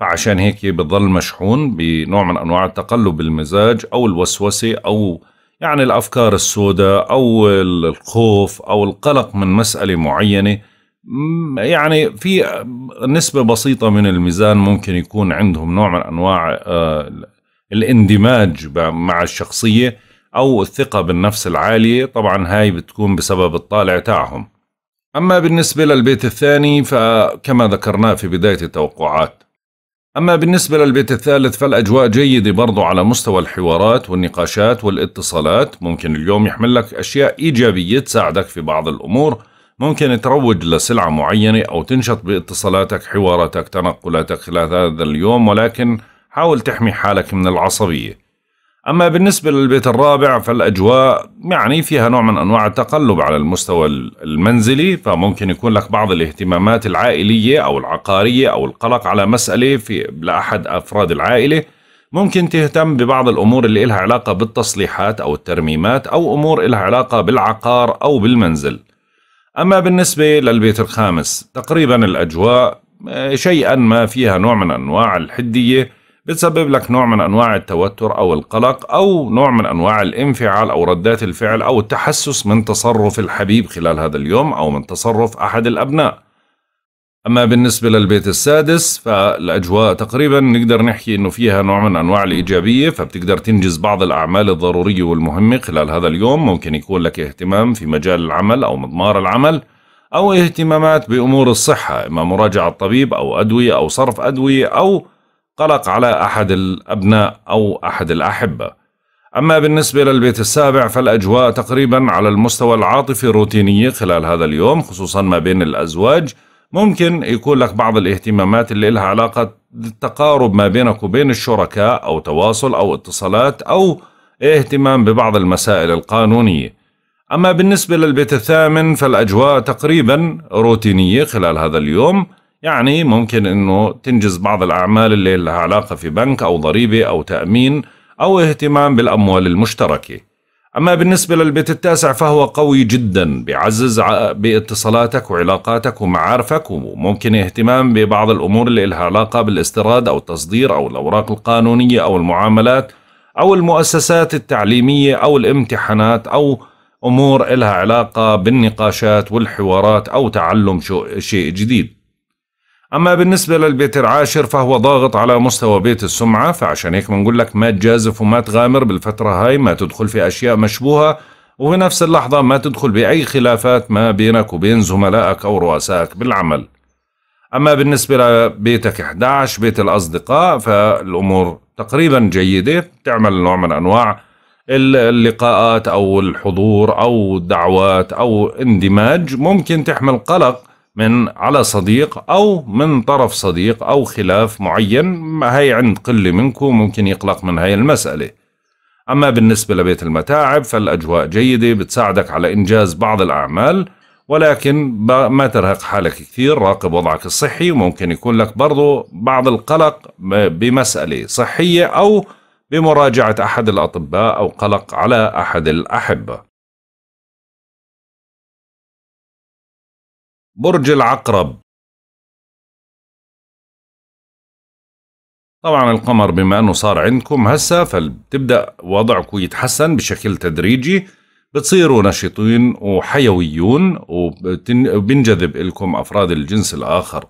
فعشان هيك بضل مشحون بنوع من أنواع تقلب المزاج أو الوسوسة أو يعني الأفكار السوداء أو الخوف أو القلق من مسألة معينة يعني في نسبة بسيطة من الميزان ممكن يكون عندهم نوع من أنواع آه، الاندماج مع الشخصية أو الثقة بالنفس العالية طبعا هاي بتكون بسبب الطالع تاعهم أما بالنسبة للبيت الثاني فكما ذكرناه في بداية التوقعات أما بالنسبة للبيت الثالث فالأجواء جيدة برضو على مستوى الحوارات والنقاشات والاتصالات ممكن اليوم يحمل لك أشياء إيجابية تساعدك في بعض الأمور ممكن تروج لسلعة معينة أو تنشط باتصالاتك حواراتك تنقلاتك خلال هذا اليوم ولكن حاول تحمي حالك من العصبية أما بالنسبة للبيت الرابع فالأجواء يعني فيها نوع من أنواع التقلب على المستوى المنزلي فممكن يكون لك بعض الاهتمامات العائلية أو العقارية أو القلق على مسألة في لأحد أفراد العائلة ممكن تهتم ببعض الأمور اللي إلها علاقة بالتصليحات أو الترميمات أو أمور إلها علاقة بالعقار أو بالمنزل أما بالنسبة للبيت الخامس تقريبا الأجواء آه، شيئا ما فيها نوع من أنواع الحدية بتسبب لك نوع من أنواع التوتر أو القلق أو نوع من أنواع الانفعال أو ردات الفعل أو التحسس من تصرف الحبيب خلال هذا اليوم أو من تصرف أحد الأبناء أما بالنسبة للبيت السادس فالأجواء تقريبا نقدر نحكي أنه فيها نوع من أنواع الإيجابية فبتقدر تنجز بعض الأعمال الضرورية والمهمة خلال هذا اليوم ممكن يكون لك اهتمام في مجال العمل أو مضمار العمل أو اهتمامات بأمور الصحة إما مراجعة طبيب أو أدوية أو صرف أدوية أو قلق على أحد الأبناء أو أحد الأحبة أما بالنسبة للبيت السابع فالأجواء تقريبا على المستوى العاطفي روتينية خلال هذا اليوم خصوصا ما بين الأزواج ممكن يكون لك بعض الاهتمامات اللي لها علاقة بالتقارب ما بينك وبين الشركاء أو تواصل أو اتصالات أو اهتمام ببعض المسائل القانونية أما بالنسبة للبيت الثامن فالأجواء تقريبا روتينية خلال هذا اليوم يعني ممكن انه تنجز بعض الاعمال اللي لها علاقه في بنك او ضريبه او تامين او اهتمام بالاموال المشتركه. اما بالنسبه للبيت التاسع فهو قوي جدا بيعزز باتصالاتك وعلاقاتك ومعارفك وممكن اهتمام ببعض الامور اللي لها علاقه بالاستيراد او التصدير او الاوراق القانونيه او المعاملات او المؤسسات التعليميه او الامتحانات او امور لها علاقه بالنقاشات والحوارات او تعلم شيء جديد. أما بالنسبة للبيت العاشر فهو ضاغط على مستوى بيت السمعة فعشان هيك بنقول لك ما تجازف وما تغامر بالفترة هاي ما تدخل في أشياء مشبوهة وفي نفس اللحظة ما تدخل بأي خلافات ما بينك وبين زملائك أو رؤسائك بالعمل أما بالنسبة لبيتك 11 بيت الأصدقاء فالأمور تقريبا جيدة تعمل نوع من أنواع اللقاءات أو الحضور أو الدعوات أو اندماج ممكن تحمل قلق من على صديق أو من طرف صديق أو خلاف معين هي عند قلة منكم ممكن يقلق من هاي المسألة أما بالنسبة لبيت المتاعب فالأجواء جيدة بتساعدك على إنجاز بعض الأعمال ولكن ما ترهق حالك كثير راقب وضعك الصحي وممكن يكون لك برضو بعض القلق بمسألة صحية أو بمراجعة أحد الأطباء أو قلق على أحد الأحبة برج العقرب طبعا القمر بما انه صار عندكم هسه فبتبدا وضعكم يتحسن بشكل تدريجي بتصيروا نشيطين وحيويون وبينجذب لكم افراد الجنس الاخر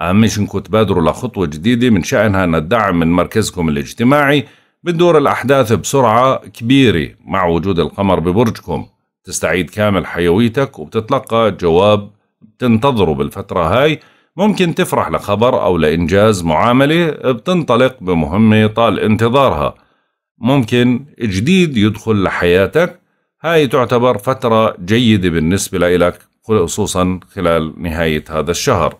اهم شيء انكم تبادروا لخطوه جديده من شانها ان الدعم من مركزكم الاجتماعي بتدور الاحداث بسرعه كبيره مع وجود القمر ببرجكم تستعيد كامل حيويتك وبتتلقى جواب تنتظره بالفترة هاي ممكن تفرح لخبر أو لإنجاز معاملة بتنطلق بمهمة طال انتظارها ممكن جديد يدخل لحياتك هاي تعتبر فترة جيدة بالنسبة لإلك خصوصا خلال نهاية هذا الشهر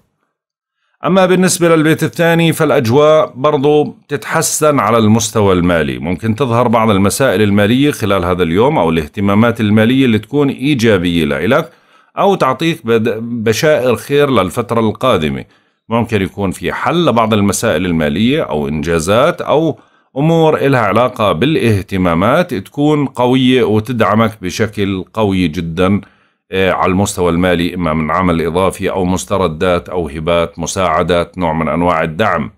أما بالنسبة للبيت الثاني فالأجواء برضو تتحسن على المستوى المالي ممكن تظهر بعض المسائل المالية خلال هذا اليوم أو الاهتمامات المالية اللي تكون إيجابية لإلك أو تعطيك بشائر خير للفترة القادمة ممكن يكون في حل لبعض المسائل المالية أو إنجازات أو أمور إلها علاقة بالاهتمامات تكون قوية وتدعمك بشكل قوي جدا آه، على المستوى المالي إما من عمل إضافي أو مستردات أو هبات مساعدات نوع من أنواع الدعم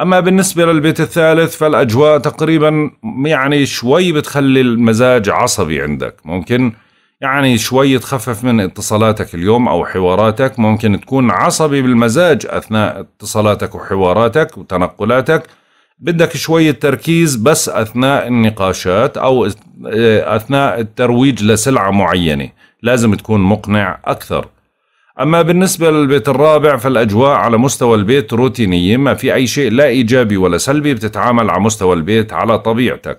أما بالنسبة للبيت الثالث فالأجواء تقريبا يعني شوي بتخلي المزاج عصبي عندك ممكن يعني شوي تخفف من اتصالاتك اليوم أو حواراتك ممكن تكون عصبي بالمزاج أثناء اتصالاتك وحواراتك وتنقلاتك بدك شوية تركيز بس أثناء النقاشات أو آه، أثناء الترويج لسلعة معينة لازم تكون مقنع أكثر أما بالنسبة للبيت الرابع فالأجواء على مستوى البيت روتينية ما في أي شيء لا إيجابي ولا سلبي بتتعامل على مستوى البيت على طبيعتك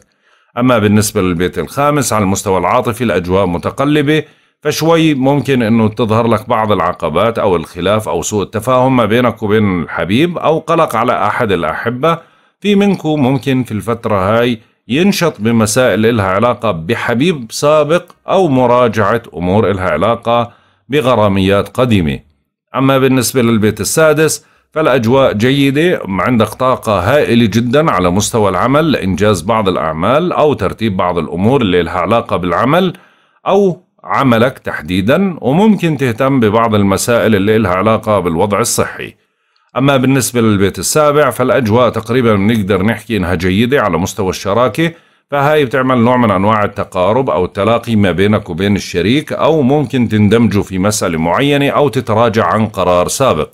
أما بالنسبة للبيت الخامس على المستوى العاطفي الأجواء متقلبة فشوي ممكن أنه تظهر لك بعض العقبات أو الخلاف أو سوء التفاهم ما بينك وبين الحبيب أو قلق على أحد الأحبة في منكم ممكن في الفترة هاي ينشط بمسائل إلها علاقة بحبيب سابق أو مراجعة أمور إلها علاقة بغراميات قديمة أما بالنسبة للبيت السادس فالأجواء جيدة عندك طاقة هائلة جدا على مستوى العمل لإنجاز بعض الأعمال أو ترتيب بعض الأمور اللي لها علاقة بالعمل أو عملك تحديدا وممكن تهتم ببعض المسائل اللي لها علاقة بالوضع الصحي أما بالنسبة للبيت السابع فالأجواء تقريبا بنقدر نحكي إنها جيدة على مستوى الشراكة فهاي بتعمل نوع من أنواع التقارب أو التلاقي ما بينك وبين الشريك أو ممكن تندمجوا في مسألة معينة أو تتراجع عن قرار سابق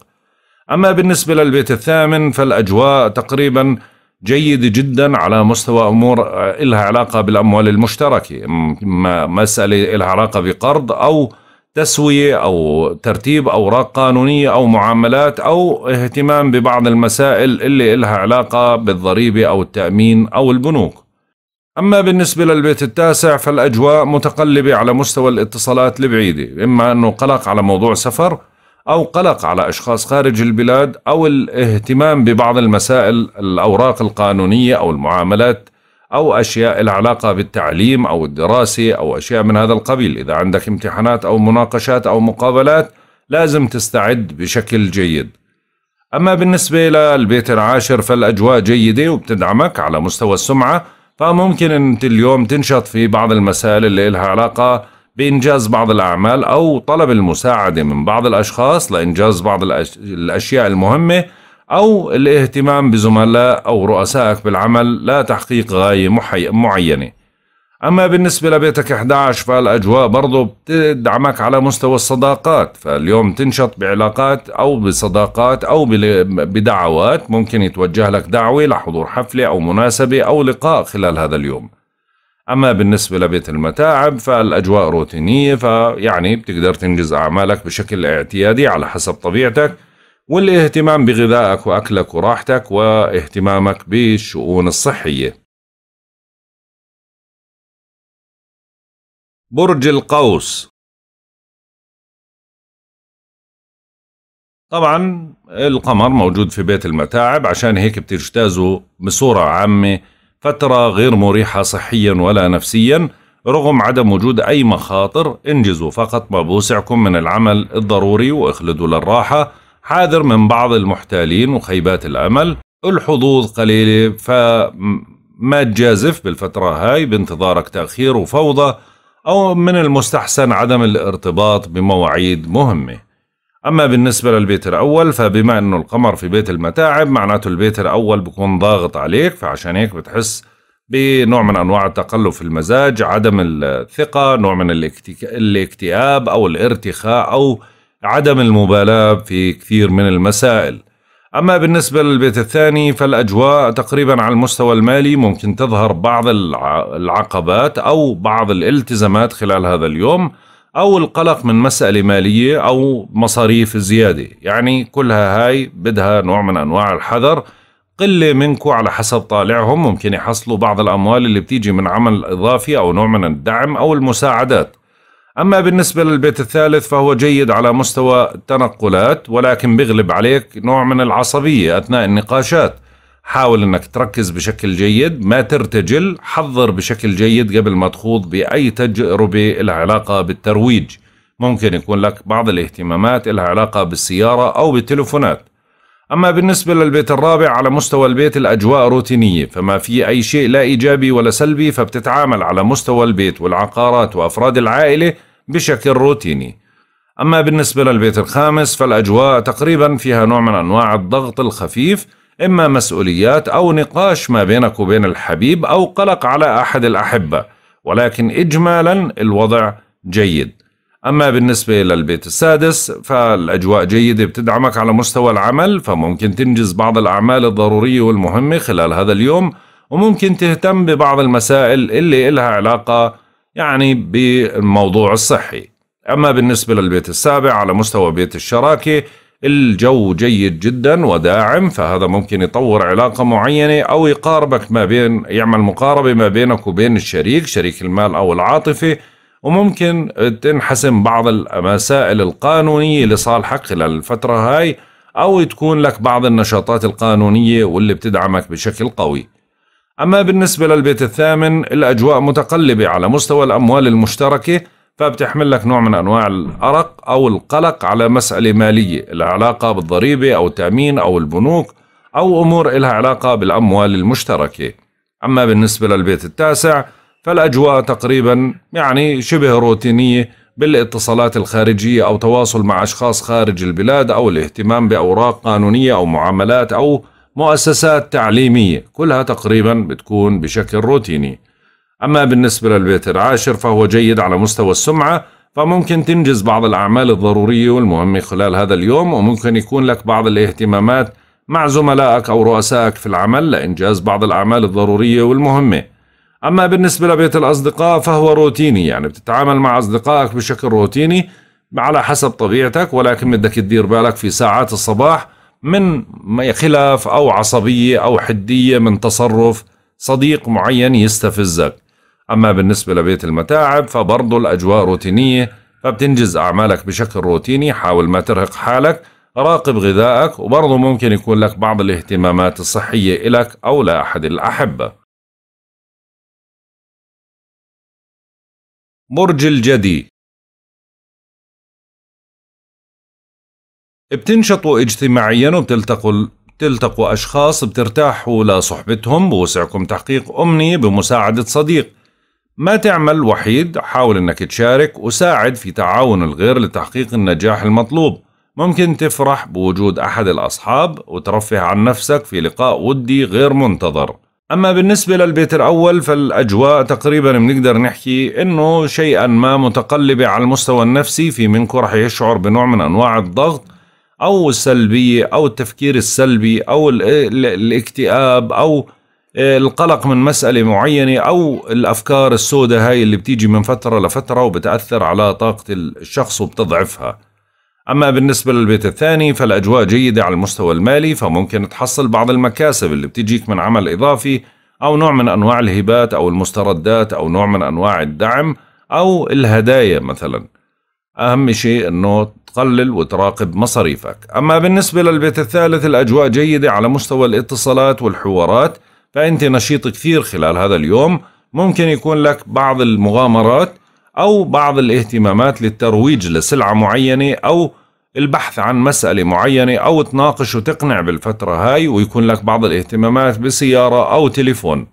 أما بالنسبة للبيت الثامن فالأجواء تقريبا جيدة جدا على مستوى أمور إلها علاقة بالأموال المشتركة مسألة إلها علاقة بقرض أو تسوية أو ترتيب أوراق قانونية أو معاملات أو اهتمام ببعض المسائل اللي إلها علاقة بالضريبة أو التأمين أو البنوك أما بالنسبة للبيت التاسع فالأجواء متقلبة على مستوى الاتصالات البعيدة إما أنه قلق على موضوع سفر أو قلق على أشخاص خارج البلاد أو الاهتمام ببعض المسائل الأوراق القانونية أو المعاملات أو أشياء العلاقة بالتعليم أو الدراسة أو أشياء من هذا القبيل إذا عندك امتحانات أو مناقشات أو مقابلات لازم تستعد بشكل جيد أما بالنسبة للبيت العاشر فالأجواء جيدة وبتدعمك على مستوى السمعة فممكن أنت اليوم تنشط في بعض المسائل اللي لها علاقة بإنجاز بعض الأعمال أو طلب المساعدة من بعض الأشخاص لإنجاز بعض الأشياء المهمة أو الاهتمام بزملاء أو رؤسائك بالعمل لا تحقيق غاية معينة أما بالنسبة لبيتك 11 فالأجواء برضو بتدعمك على مستوى الصداقات فاليوم تنشط بعلاقات أو بصداقات أو بدعوات ممكن يتوجه لك دعوة لحضور حفلة أو مناسبة أو لقاء خلال هذا اليوم أما بالنسبة لبيت المتاعب فالأجواء روتينية فيعني بتقدر تنجز أعمالك بشكل اعتيادي على حسب طبيعتك والاهتمام بغذائك وأكلك وراحتك واهتمامك بالشؤون الصحية برج القوس طبعا القمر موجود في بيت المتاعب عشان هيك بتجتازه بصورة عامة فترة غير مريحة صحيا ولا نفسيا رغم عدم وجود أي مخاطر انجزوا فقط ما بوسعكم من العمل الضروري واخلدوا للراحة حاذر من بعض المحتالين وخيبات الأمل الحظوظ قليلة فما تجازف بالفترة هاي بانتظارك تأخير وفوضى أو من المستحسن عدم الارتباط بمواعيد مهمة أما بالنسبة للبيت الأول فبما أنه القمر في بيت المتاعب معناته البيت الأول بكون ضاغط عليك فعشان هيك بتحس بنوع من أنواع التقلب في المزاج عدم الثقة نوع من الاكتئاب أو الارتخاء أو عدم المبالاة في كثير من المسائل أما بالنسبة للبيت الثاني فالأجواء تقريبا على المستوى المالي ممكن تظهر بعض العقبات أو بعض الالتزامات خلال هذا اليوم أو القلق من مسألة مالية أو مصاريف زيادة يعني كلها هاي بدها نوع من أنواع الحذر قلة منكم على حسب طالعهم ممكن يحصلوا بعض الأموال اللي بتيجي من عمل إضافي أو نوع من الدعم أو المساعدات أما بالنسبة للبيت الثالث فهو جيد على مستوى التنقلات ولكن بيغلب عليك نوع من العصبية أثناء النقاشات حاول انك تركز بشكل جيد ما ترتجل حضر بشكل جيد قبل ما تخوض باي تجربه لها علاقه بالترويج ممكن يكون لك بعض الاهتمامات لها علاقه بالسياره او بالتلفونات اما بالنسبه للبيت الرابع على مستوى البيت الاجواء روتينيه فما في اي شيء لا ايجابي ولا سلبي فبتتعامل على مستوى البيت والعقارات وافراد العائله بشكل روتيني اما بالنسبه للبيت الخامس فالاجواء تقريبا فيها نوع من انواع الضغط الخفيف إما مسؤوليات أو نقاش ما بينك وبين الحبيب أو قلق على أحد الأحبة ولكن إجمالا الوضع جيد أما بالنسبة للبيت السادس فالأجواء جيدة بتدعمك على مستوى العمل فممكن تنجز بعض الأعمال الضرورية والمهمة خلال هذا اليوم وممكن تهتم ببعض المسائل اللي إلها علاقة يعني بالموضوع الصحي أما بالنسبة للبيت السابع على مستوى بيت الشراكة الجو جيد جدا وداعم فهذا ممكن يطور علاقة معينة أو يقاربك ما بين يعمل مقاربة ما بينك وبين الشريك شريك المال أو العاطفة وممكن تنحسم بعض المسائل القانونية لصالحك خلال الفترة هاي أو تكون لك بعض النشاطات القانونية واللي بتدعمك بشكل قوي أما بالنسبة للبيت الثامن الأجواء متقلبة على مستوى الأموال المشتركة فبتحمل لك نوع من أنواع الأرق أو القلق على مسألة مالية العلاقة بالضريبة أو التأمين أو البنوك أو أمور إلها علاقة بالأموال المشتركة أما بالنسبة للبيت التاسع فالأجواء تقريبا يعني شبه روتينية بالاتصالات الخارجية أو تواصل مع أشخاص خارج البلاد أو الاهتمام بأوراق قانونية أو معاملات أو مؤسسات تعليمية كلها تقريبا بتكون بشكل روتيني أما بالنسبة للبيت العاشر فهو جيد على مستوى السمعة فممكن تنجز بعض الأعمال الضرورية والمهمة خلال هذا اليوم وممكن يكون لك بعض الاهتمامات مع زملائك أو رؤسائك في العمل لإنجاز بعض الأعمال الضرورية والمهمة أما بالنسبة لبيت الأصدقاء فهو روتيني يعني بتتعامل مع أصدقائك بشكل روتيني على حسب طبيعتك ولكن بدك تدير بالك في ساعات الصباح من خلاف أو عصبية أو حدية من تصرف صديق معين يستفزك أما بالنسبة لبيت المتاعب فبرضه الأجواء روتينية فبتنجز أعمالك بشكل روتيني حاول ما ترهق حالك راقب غذائك وبرضه ممكن يكون لك بعض الاهتمامات الصحية إلك أو لأحد الأحبة برج الجدي بتنشطوا اجتماعيا وبتلتقوا بتلتقوا أشخاص بترتاحوا لصحبتهم بوسعكم تحقيق أمنية بمساعدة صديق ما تعمل وحيد حاول أنك تشارك وساعد في تعاون الغير لتحقيق النجاح المطلوب ممكن تفرح بوجود أحد الأصحاب وترفه عن نفسك في لقاء ودي غير منتظر أما بالنسبة للبيت الأول فالأجواء تقريبا بنقدر نحكي إنه شيئا ما متقلبة على المستوى النفسي في منكم رح يشعر بنوع من أنواع الضغط أو السلبية أو التفكير السلبي أو الاكتئاب أو القلق من مسألة معينة أو الأفكار السوداء هاي اللي بتيجي من فترة لفترة وبتأثر على طاقة الشخص وبتضعفها أما بالنسبة للبيت الثاني فالأجواء جيدة على المستوى المالي فممكن تحصل بعض المكاسب اللي بتجيك من عمل إضافي أو نوع من أنواع الهبات أو المستردات أو نوع من أنواع الدعم أو الهدايا مثلا أهم شيء أنه تقلل وتراقب مصاريفك أما بالنسبة للبيت الثالث الأجواء جيدة على مستوى الاتصالات والحوارات فأنت نشيط كثير خلال هذا اليوم ممكن يكون لك بعض المغامرات أو بعض الاهتمامات للترويج لسلعة معينة أو البحث عن مسألة معينة أو تناقش وتقنع بالفترة هاي ويكون لك بعض الاهتمامات بسيارة أو تليفون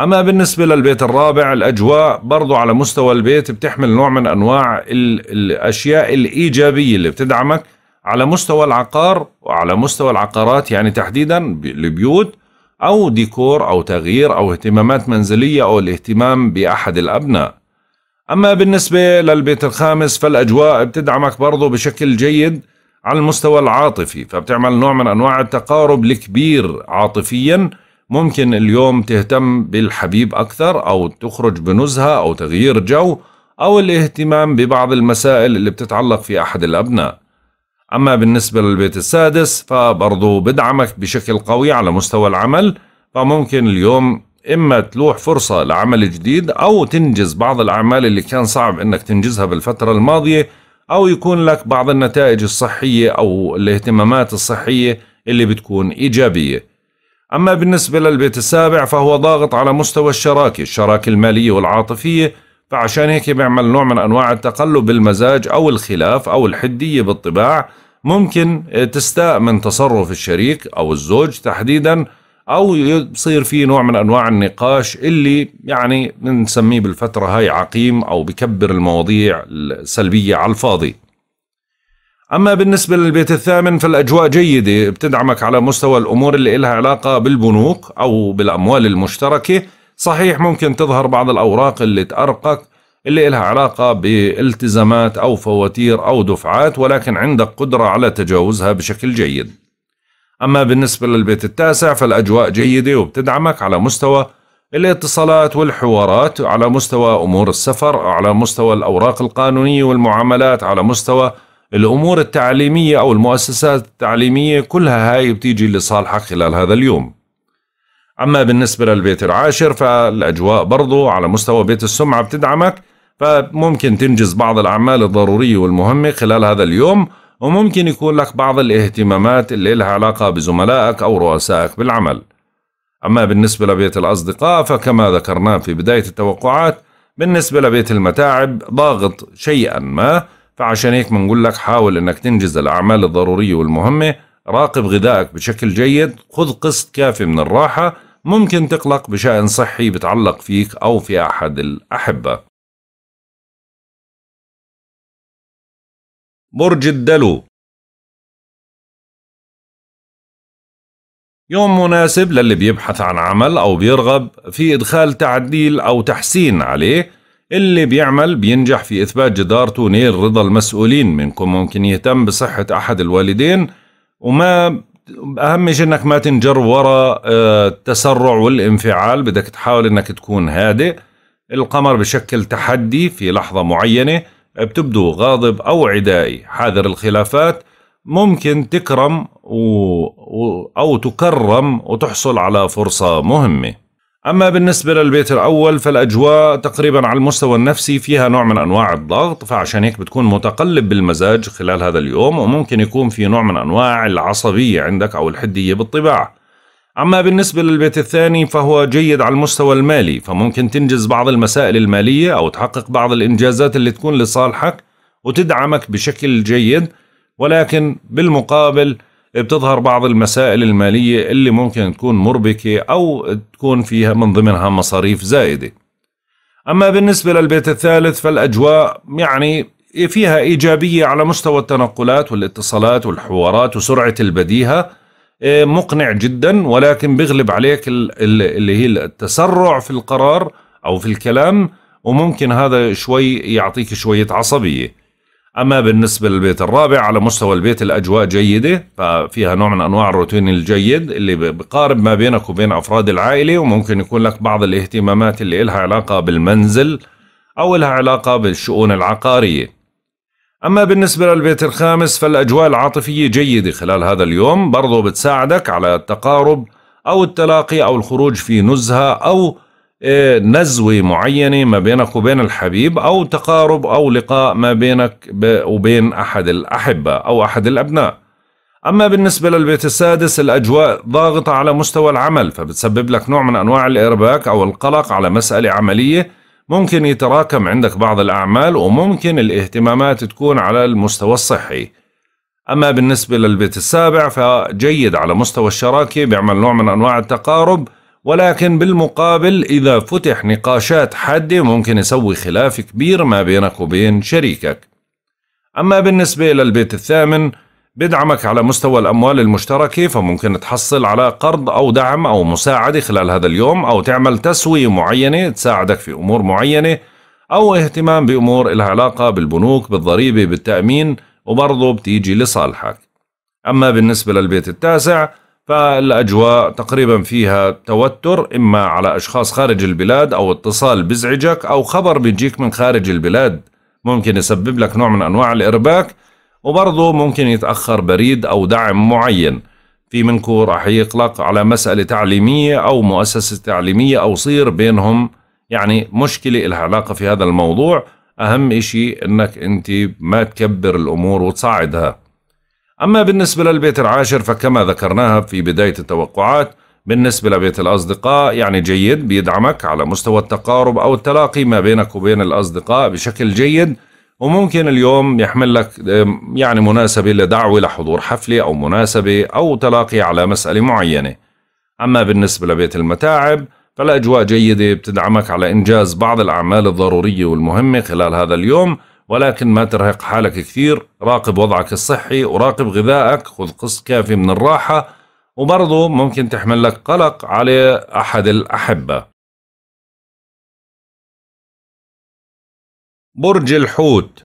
أما بالنسبة للبيت الرابع الأجواء برضو على مستوى البيت بتحمل نوع من أنواع الأشياء الإيجابية اللي بتدعمك على مستوى العقار وعلى مستوى العقارات يعني تحديدا البيوت أو ديكور أو تغيير أو اهتمامات منزلية أو الاهتمام بأحد الأبناء أما بالنسبة للبيت الخامس فالأجواء بتدعمك برضو بشكل جيد على المستوى العاطفي فبتعمل نوع من أنواع التقارب الكبير عاطفيا ممكن اليوم تهتم بالحبيب أكثر أو تخرج بنزهة أو تغيير جو أو الاهتمام ببعض المسائل اللي بتتعلق في أحد الأبناء أما بالنسبة للبيت السادس فبرضه بدعمك بشكل قوي على مستوى العمل فممكن اليوم إما تلوح فرصة لعمل جديد أو تنجز بعض الأعمال اللي كان صعب إنك تنجزها بالفترة الماضية أو يكون لك بعض النتائج الصحية أو الاهتمامات الصحية اللي بتكون إيجابية أما بالنسبة للبيت السابع فهو ضاغط على مستوى الشراكة الشراكة المالية والعاطفية فعشان هيك بيعمل نوع من أنواع التقلب بالمزاج أو الخلاف أو الحدية بالطباع ممكن آه، تستاء من تصرف الشريك أو الزوج تحديدا أو يصير في نوع من أنواع النقاش اللي يعني بنسميه بالفترة هاي عقيم أو بكبر المواضيع السلبية على الفاضي أما بالنسبة للبيت الثامن فالأجواء جيدة بتدعمك على مستوى الأمور اللي لها علاقة بالبنوك أو بالأموال المشتركة صحيح ممكن تظهر بعض الأوراق اللي تأرقك اللي إلها علاقة بالتزامات أو فواتير أو دفعات ولكن عندك قدرة على تجاوزها بشكل جيد أما بالنسبة للبيت التاسع فالأجواء جيدة وبتدعمك على مستوى الاتصالات والحوارات على مستوى أمور السفر على مستوى الأوراق القانونية والمعاملات على مستوى الأمور التعليمية أو المؤسسات التعليمية كلها هاي بتيجي لصالحك خلال هذا اليوم أما بالنسبة للبيت العاشر فالأجواء برضو على مستوى بيت السمعة بتدعمك فممكن تنجز بعض الأعمال الضرورية والمهمة خلال هذا اليوم وممكن يكون لك بعض الاهتمامات اللي لها علاقة بزملائك أو رؤسائك بالعمل أما بالنسبة لبيت الأصدقاء فكما ذكرنا في بداية التوقعات بالنسبة لبيت المتاعب ضاغط شيئا ما فعشان هيك بنقول لك حاول انك تنجز الاعمال الضروريه والمهمه راقب غذائك بشكل جيد خذ قسط كافي من الراحه ممكن تقلق بشان صحي بتعلق فيك او في احد الاحبه برج الدلو يوم مناسب للي بيبحث عن عمل أو بيرغب في إدخال تعديل أو تحسين عليه اللي بيعمل بينجح في إثبات جدارته ونيل رضا المسؤولين منكم ممكن يهتم بصحة أحد الوالدين وما أهم شيء إنك ما تنجر ورا آه، التسرع والانفعال بدك تحاول إنك تكون هادئ القمر بشكل تحدي في لحظة معينة بتبدو غاضب أو عدائي حاذر الخلافات ممكن تكرم و... أو تكرم وتحصل على فرصة مهمة أما بالنسبة للبيت الأول فالأجواء تقريبا على المستوى النفسي فيها نوع من أنواع الضغط فعشان هيك بتكون متقلب بالمزاج خلال هذا اليوم وممكن يكون في نوع من أنواع العصبية عندك أو الحدية بالطباع أما بالنسبة للبيت الثاني فهو جيد على المستوى المالي فممكن تنجز بعض المسائل المالية أو تحقق بعض الإنجازات اللي تكون لصالحك وتدعمك بشكل جيد ولكن بالمقابل بتظهر بعض المسائل المالية اللي ممكن تكون مربكة أو تكون فيها من ضمنها مصاريف زائدة أما بالنسبة للبيت الثالث فالأجواء يعني فيها إيجابية على مستوى التنقلات والاتصالات والحوارات وسرعة البديهة آه، مقنع جدا ولكن بيغلب عليك اللي هي التسرع في القرار او في الكلام وممكن هذا شوي يعطيك شويه عصبيه. اما بالنسبه للبيت الرابع على مستوى البيت الاجواء جيده ففيها نوع من انواع الروتين الجيد اللي بقارب ما بينك وبين افراد العائله وممكن يكون لك بعض الاهتمامات اللي لها علاقه بالمنزل او لها علاقه بالشؤون العقاريه. أما بالنسبة للبيت الخامس فالأجواء العاطفية جيدة خلال هذا اليوم برضو بتساعدك على التقارب أو التلاقي أو الخروج في نزهة أو آه، نزوة معينة ما بينك وبين الحبيب أو تقارب أو لقاء ما بينك وبين أحد الأحبة أو أحد الأبناء أما بالنسبة للبيت السادس الأجواء ضاغطة على مستوى العمل فبتسبب لك نوع من أنواع الإرباك أو القلق على مسألة عملية ممكن يتراكم عندك بعض الأعمال وممكن الاهتمامات تكون على المستوى الصحي أما بالنسبة للبيت السابع فجيد على مستوى الشراكة بيعمل نوع من أنواع التقارب ولكن بالمقابل إذا فتح نقاشات حادة ممكن يسوي خلاف كبير ما بينك وبين شريكك أما بالنسبة للبيت الثامن بدعمك على مستوى الأموال المشتركة فممكن تحصل على قرض أو دعم أو مساعدة خلال هذا اليوم أو تعمل تسوية معينة تساعدك في أمور معينة أو اهتمام بأمور العلاقة علاقة بالبنوك بالضريبة بالتأمين وبرضه بتيجي لصالحك أما بالنسبة للبيت التاسع فالأجواء تقريبا فيها توتر إما على أشخاص خارج البلاد أو اتصال بزعجك أو خبر بيجيك من خارج البلاد ممكن يسبب لك نوع من أنواع الإرباك وبرضه ممكن يتأخر بريد أو دعم معين في منكو راح يقلق على مسألة تعليمية أو مؤسسة تعليمية أو صير بينهم يعني مشكلة إلها علاقة في هذا الموضوع أهم إشي أنك أنت ما تكبر الأمور وتصعدها أما بالنسبة للبيت العاشر فكما ذكرناها في بداية التوقعات بالنسبة لبيت الأصدقاء يعني جيد بيدعمك على مستوى التقارب أو التلاقي ما بينك وبين الأصدقاء بشكل جيد وممكن اليوم يحمل لك يعني مناسبة لدعوة لحضور حفلة أو مناسبة أو تلاقي على مسألة معينة أما بالنسبة لبيت المتاعب فالأجواء جيدة بتدعمك على إنجاز بعض الأعمال الضرورية والمهمة خلال هذا اليوم ولكن ما ترهق حالك كثير راقب وضعك الصحي وراقب غذائك خذ قسط كافي من الراحة وبرضه ممكن تحمل لك قلق على أحد الأحبة برج الحوت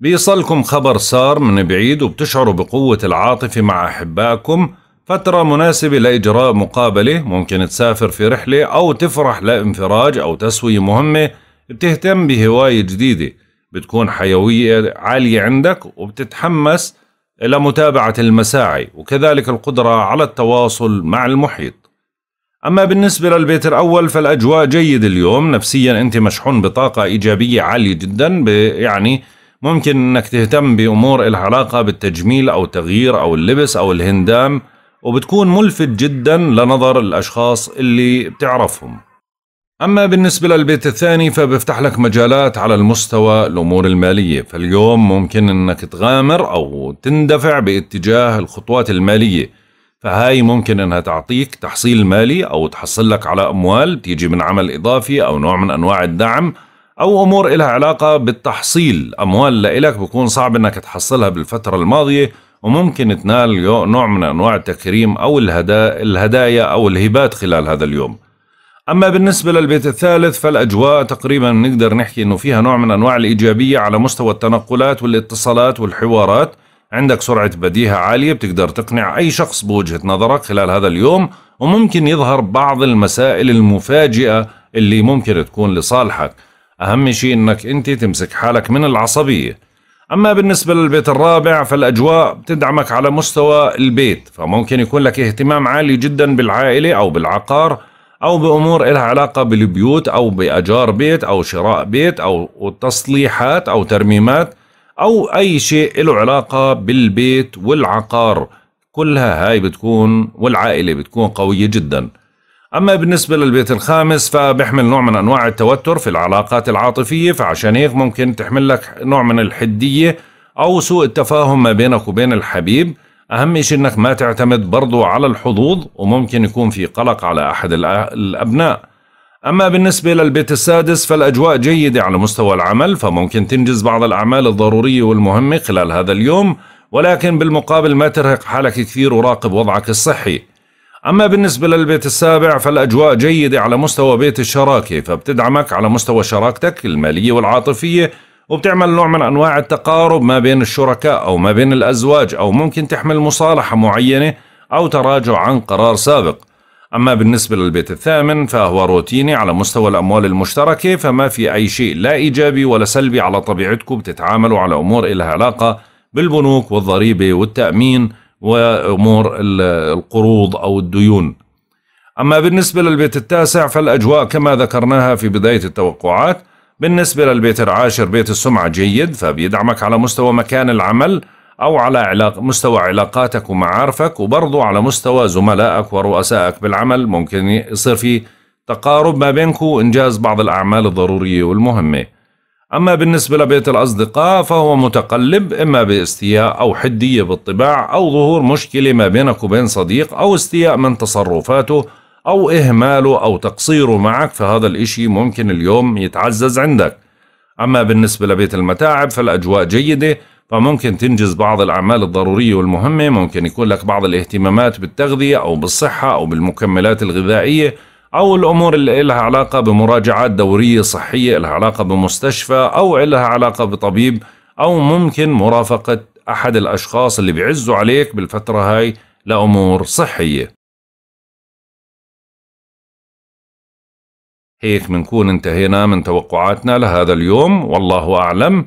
بيصلكم خبر سار من بعيد وبتشعروا بقوة العاطفة مع أحبائكم فترة مناسبة لإجراء مقابلة ممكن تسافر في رحلة أو تفرح لانفراج أو تسوية مهمة بتهتم بهواية جديدة بتكون حيوية عالية عندك وبتتحمس لمتابعة المساعي وكذلك القدرة على التواصل مع المحيط أما بالنسبة للبيت الأول فالأجواء جيد اليوم نفسيا أنت مشحون بطاقة إيجابية عالية جدا يعني ممكن أنك تهتم بأمور إلها علاقة بالتجميل أو التغيير أو اللبس أو الهندام وبتكون ملفت جدا لنظر الأشخاص اللي بتعرفهم أما بالنسبة للبيت الثاني فبيفتح لك مجالات على المستوى الأمور المالية فاليوم ممكن أنك تغامر أو تندفع باتجاه الخطوات المالية فهاي ممكن انها تعطيك تحصيل مالي او تحصل لك على اموال بتيجي من عمل اضافي او نوع من انواع الدعم او امور لها علاقه بالتحصيل اموال لإلك بكون صعب انك تحصلها بالفتره الماضيه وممكن تنال نوع من انواع التكريم او الهدا الهدايا او الهبات خلال هذا اليوم اما بالنسبه للبيت الثالث فالاجواء تقريبا نقدر نحكي انه فيها نوع من انواع الايجابيه على مستوى التنقلات والاتصالات والحوارات عندك سرعة بديهة عالية بتقدر تقنع أي شخص بوجهة نظرك خلال هذا اليوم وممكن يظهر بعض المسائل المفاجئة اللي ممكن تكون لصالحك أهم شيء أنك أنت تمسك حالك من العصبية أما بالنسبة للبيت الرابع فالأجواء بتدعمك على مستوى البيت فممكن يكون لك اهتمام عالي جدا بالعائلة أو بالعقار أو بأمور إلها علاقة بالبيوت أو بأجار بيت أو شراء بيت أو تصليحات أو ترميمات أو أي شيء له علاقة بالبيت والعقار كلها هاي بتكون والعائلة بتكون قوية جدا أما بالنسبة للبيت الخامس فبيحمل نوع من أنواع التوتر في العلاقات العاطفية فعشان هيك ممكن تحمل لك نوع من الحدية أو سوء التفاهم ما بينك وبين الحبيب أهم شيء أنك ما تعتمد برضو على الحظوظ وممكن يكون في قلق على أحد الأبناء أما بالنسبة للبيت السادس فالأجواء جيدة على مستوى العمل فممكن تنجز بعض الأعمال الضرورية والمهمة خلال هذا اليوم ولكن بالمقابل ما ترهق حالك كثير وراقب وضعك الصحي أما بالنسبة للبيت السابع فالأجواء جيدة على مستوى بيت الشراكة فبتدعمك على مستوى شراكتك المالية والعاطفية وبتعمل نوع من أنواع التقارب ما بين الشركاء أو ما بين الأزواج أو ممكن تحمل مصالحة معينة أو تراجع عن قرار سابق أما بالنسبة للبيت الثامن فهو روتيني على مستوى الأموال المشتركة فما في أي شيء لا إيجابي ولا سلبي على طبيعتكم بتتعاملوا على أمور إلها علاقة بالبنوك والضريبة والتأمين وأمور القروض أو الديون أما بالنسبة للبيت التاسع فالأجواء كما ذكرناها في بداية التوقعات بالنسبة للبيت العاشر بيت السمعة جيد فبيدعمك على مستوى مكان العمل أو على علاق مستوى علاقاتك ومعارفك وبرضه على مستوى زملائك ورؤسائك بالعمل ممكن يصير في تقارب ما بينك وإنجاز بعض الأعمال الضرورية والمهمة أما بالنسبة لبيت الأصدقاء فهو متقلب إما باستياء أو حدية بالطباع أو ظهور مشكلة ما بينك وبين صديق أو استياء من تصرفاته أو إهماله أو تقصيره معك فهذا الإشي ممكن اليوم يتعزز عندك أما بالنسبة لبيت المتاعب فالأجواء جيدة فممكن تنجز بعض الأعمال الضرورية والمهمة ممكن يكون لك بعض الاهتمامات بالتغذية أو بالصحة أو بالمكملات الغذائية أو الأمور اللي لها علاقة بمراجعات دورية صحية لها علاقة بمستشفى أو لها علاقة بطبيب أو ممكن مرافقة أحد الأشخاص اللي بيعزوا عليك بالفترة هاي لأمور صحية هيك منكون انتهينا من توقعاتنا لهذا اليوم والله أعلم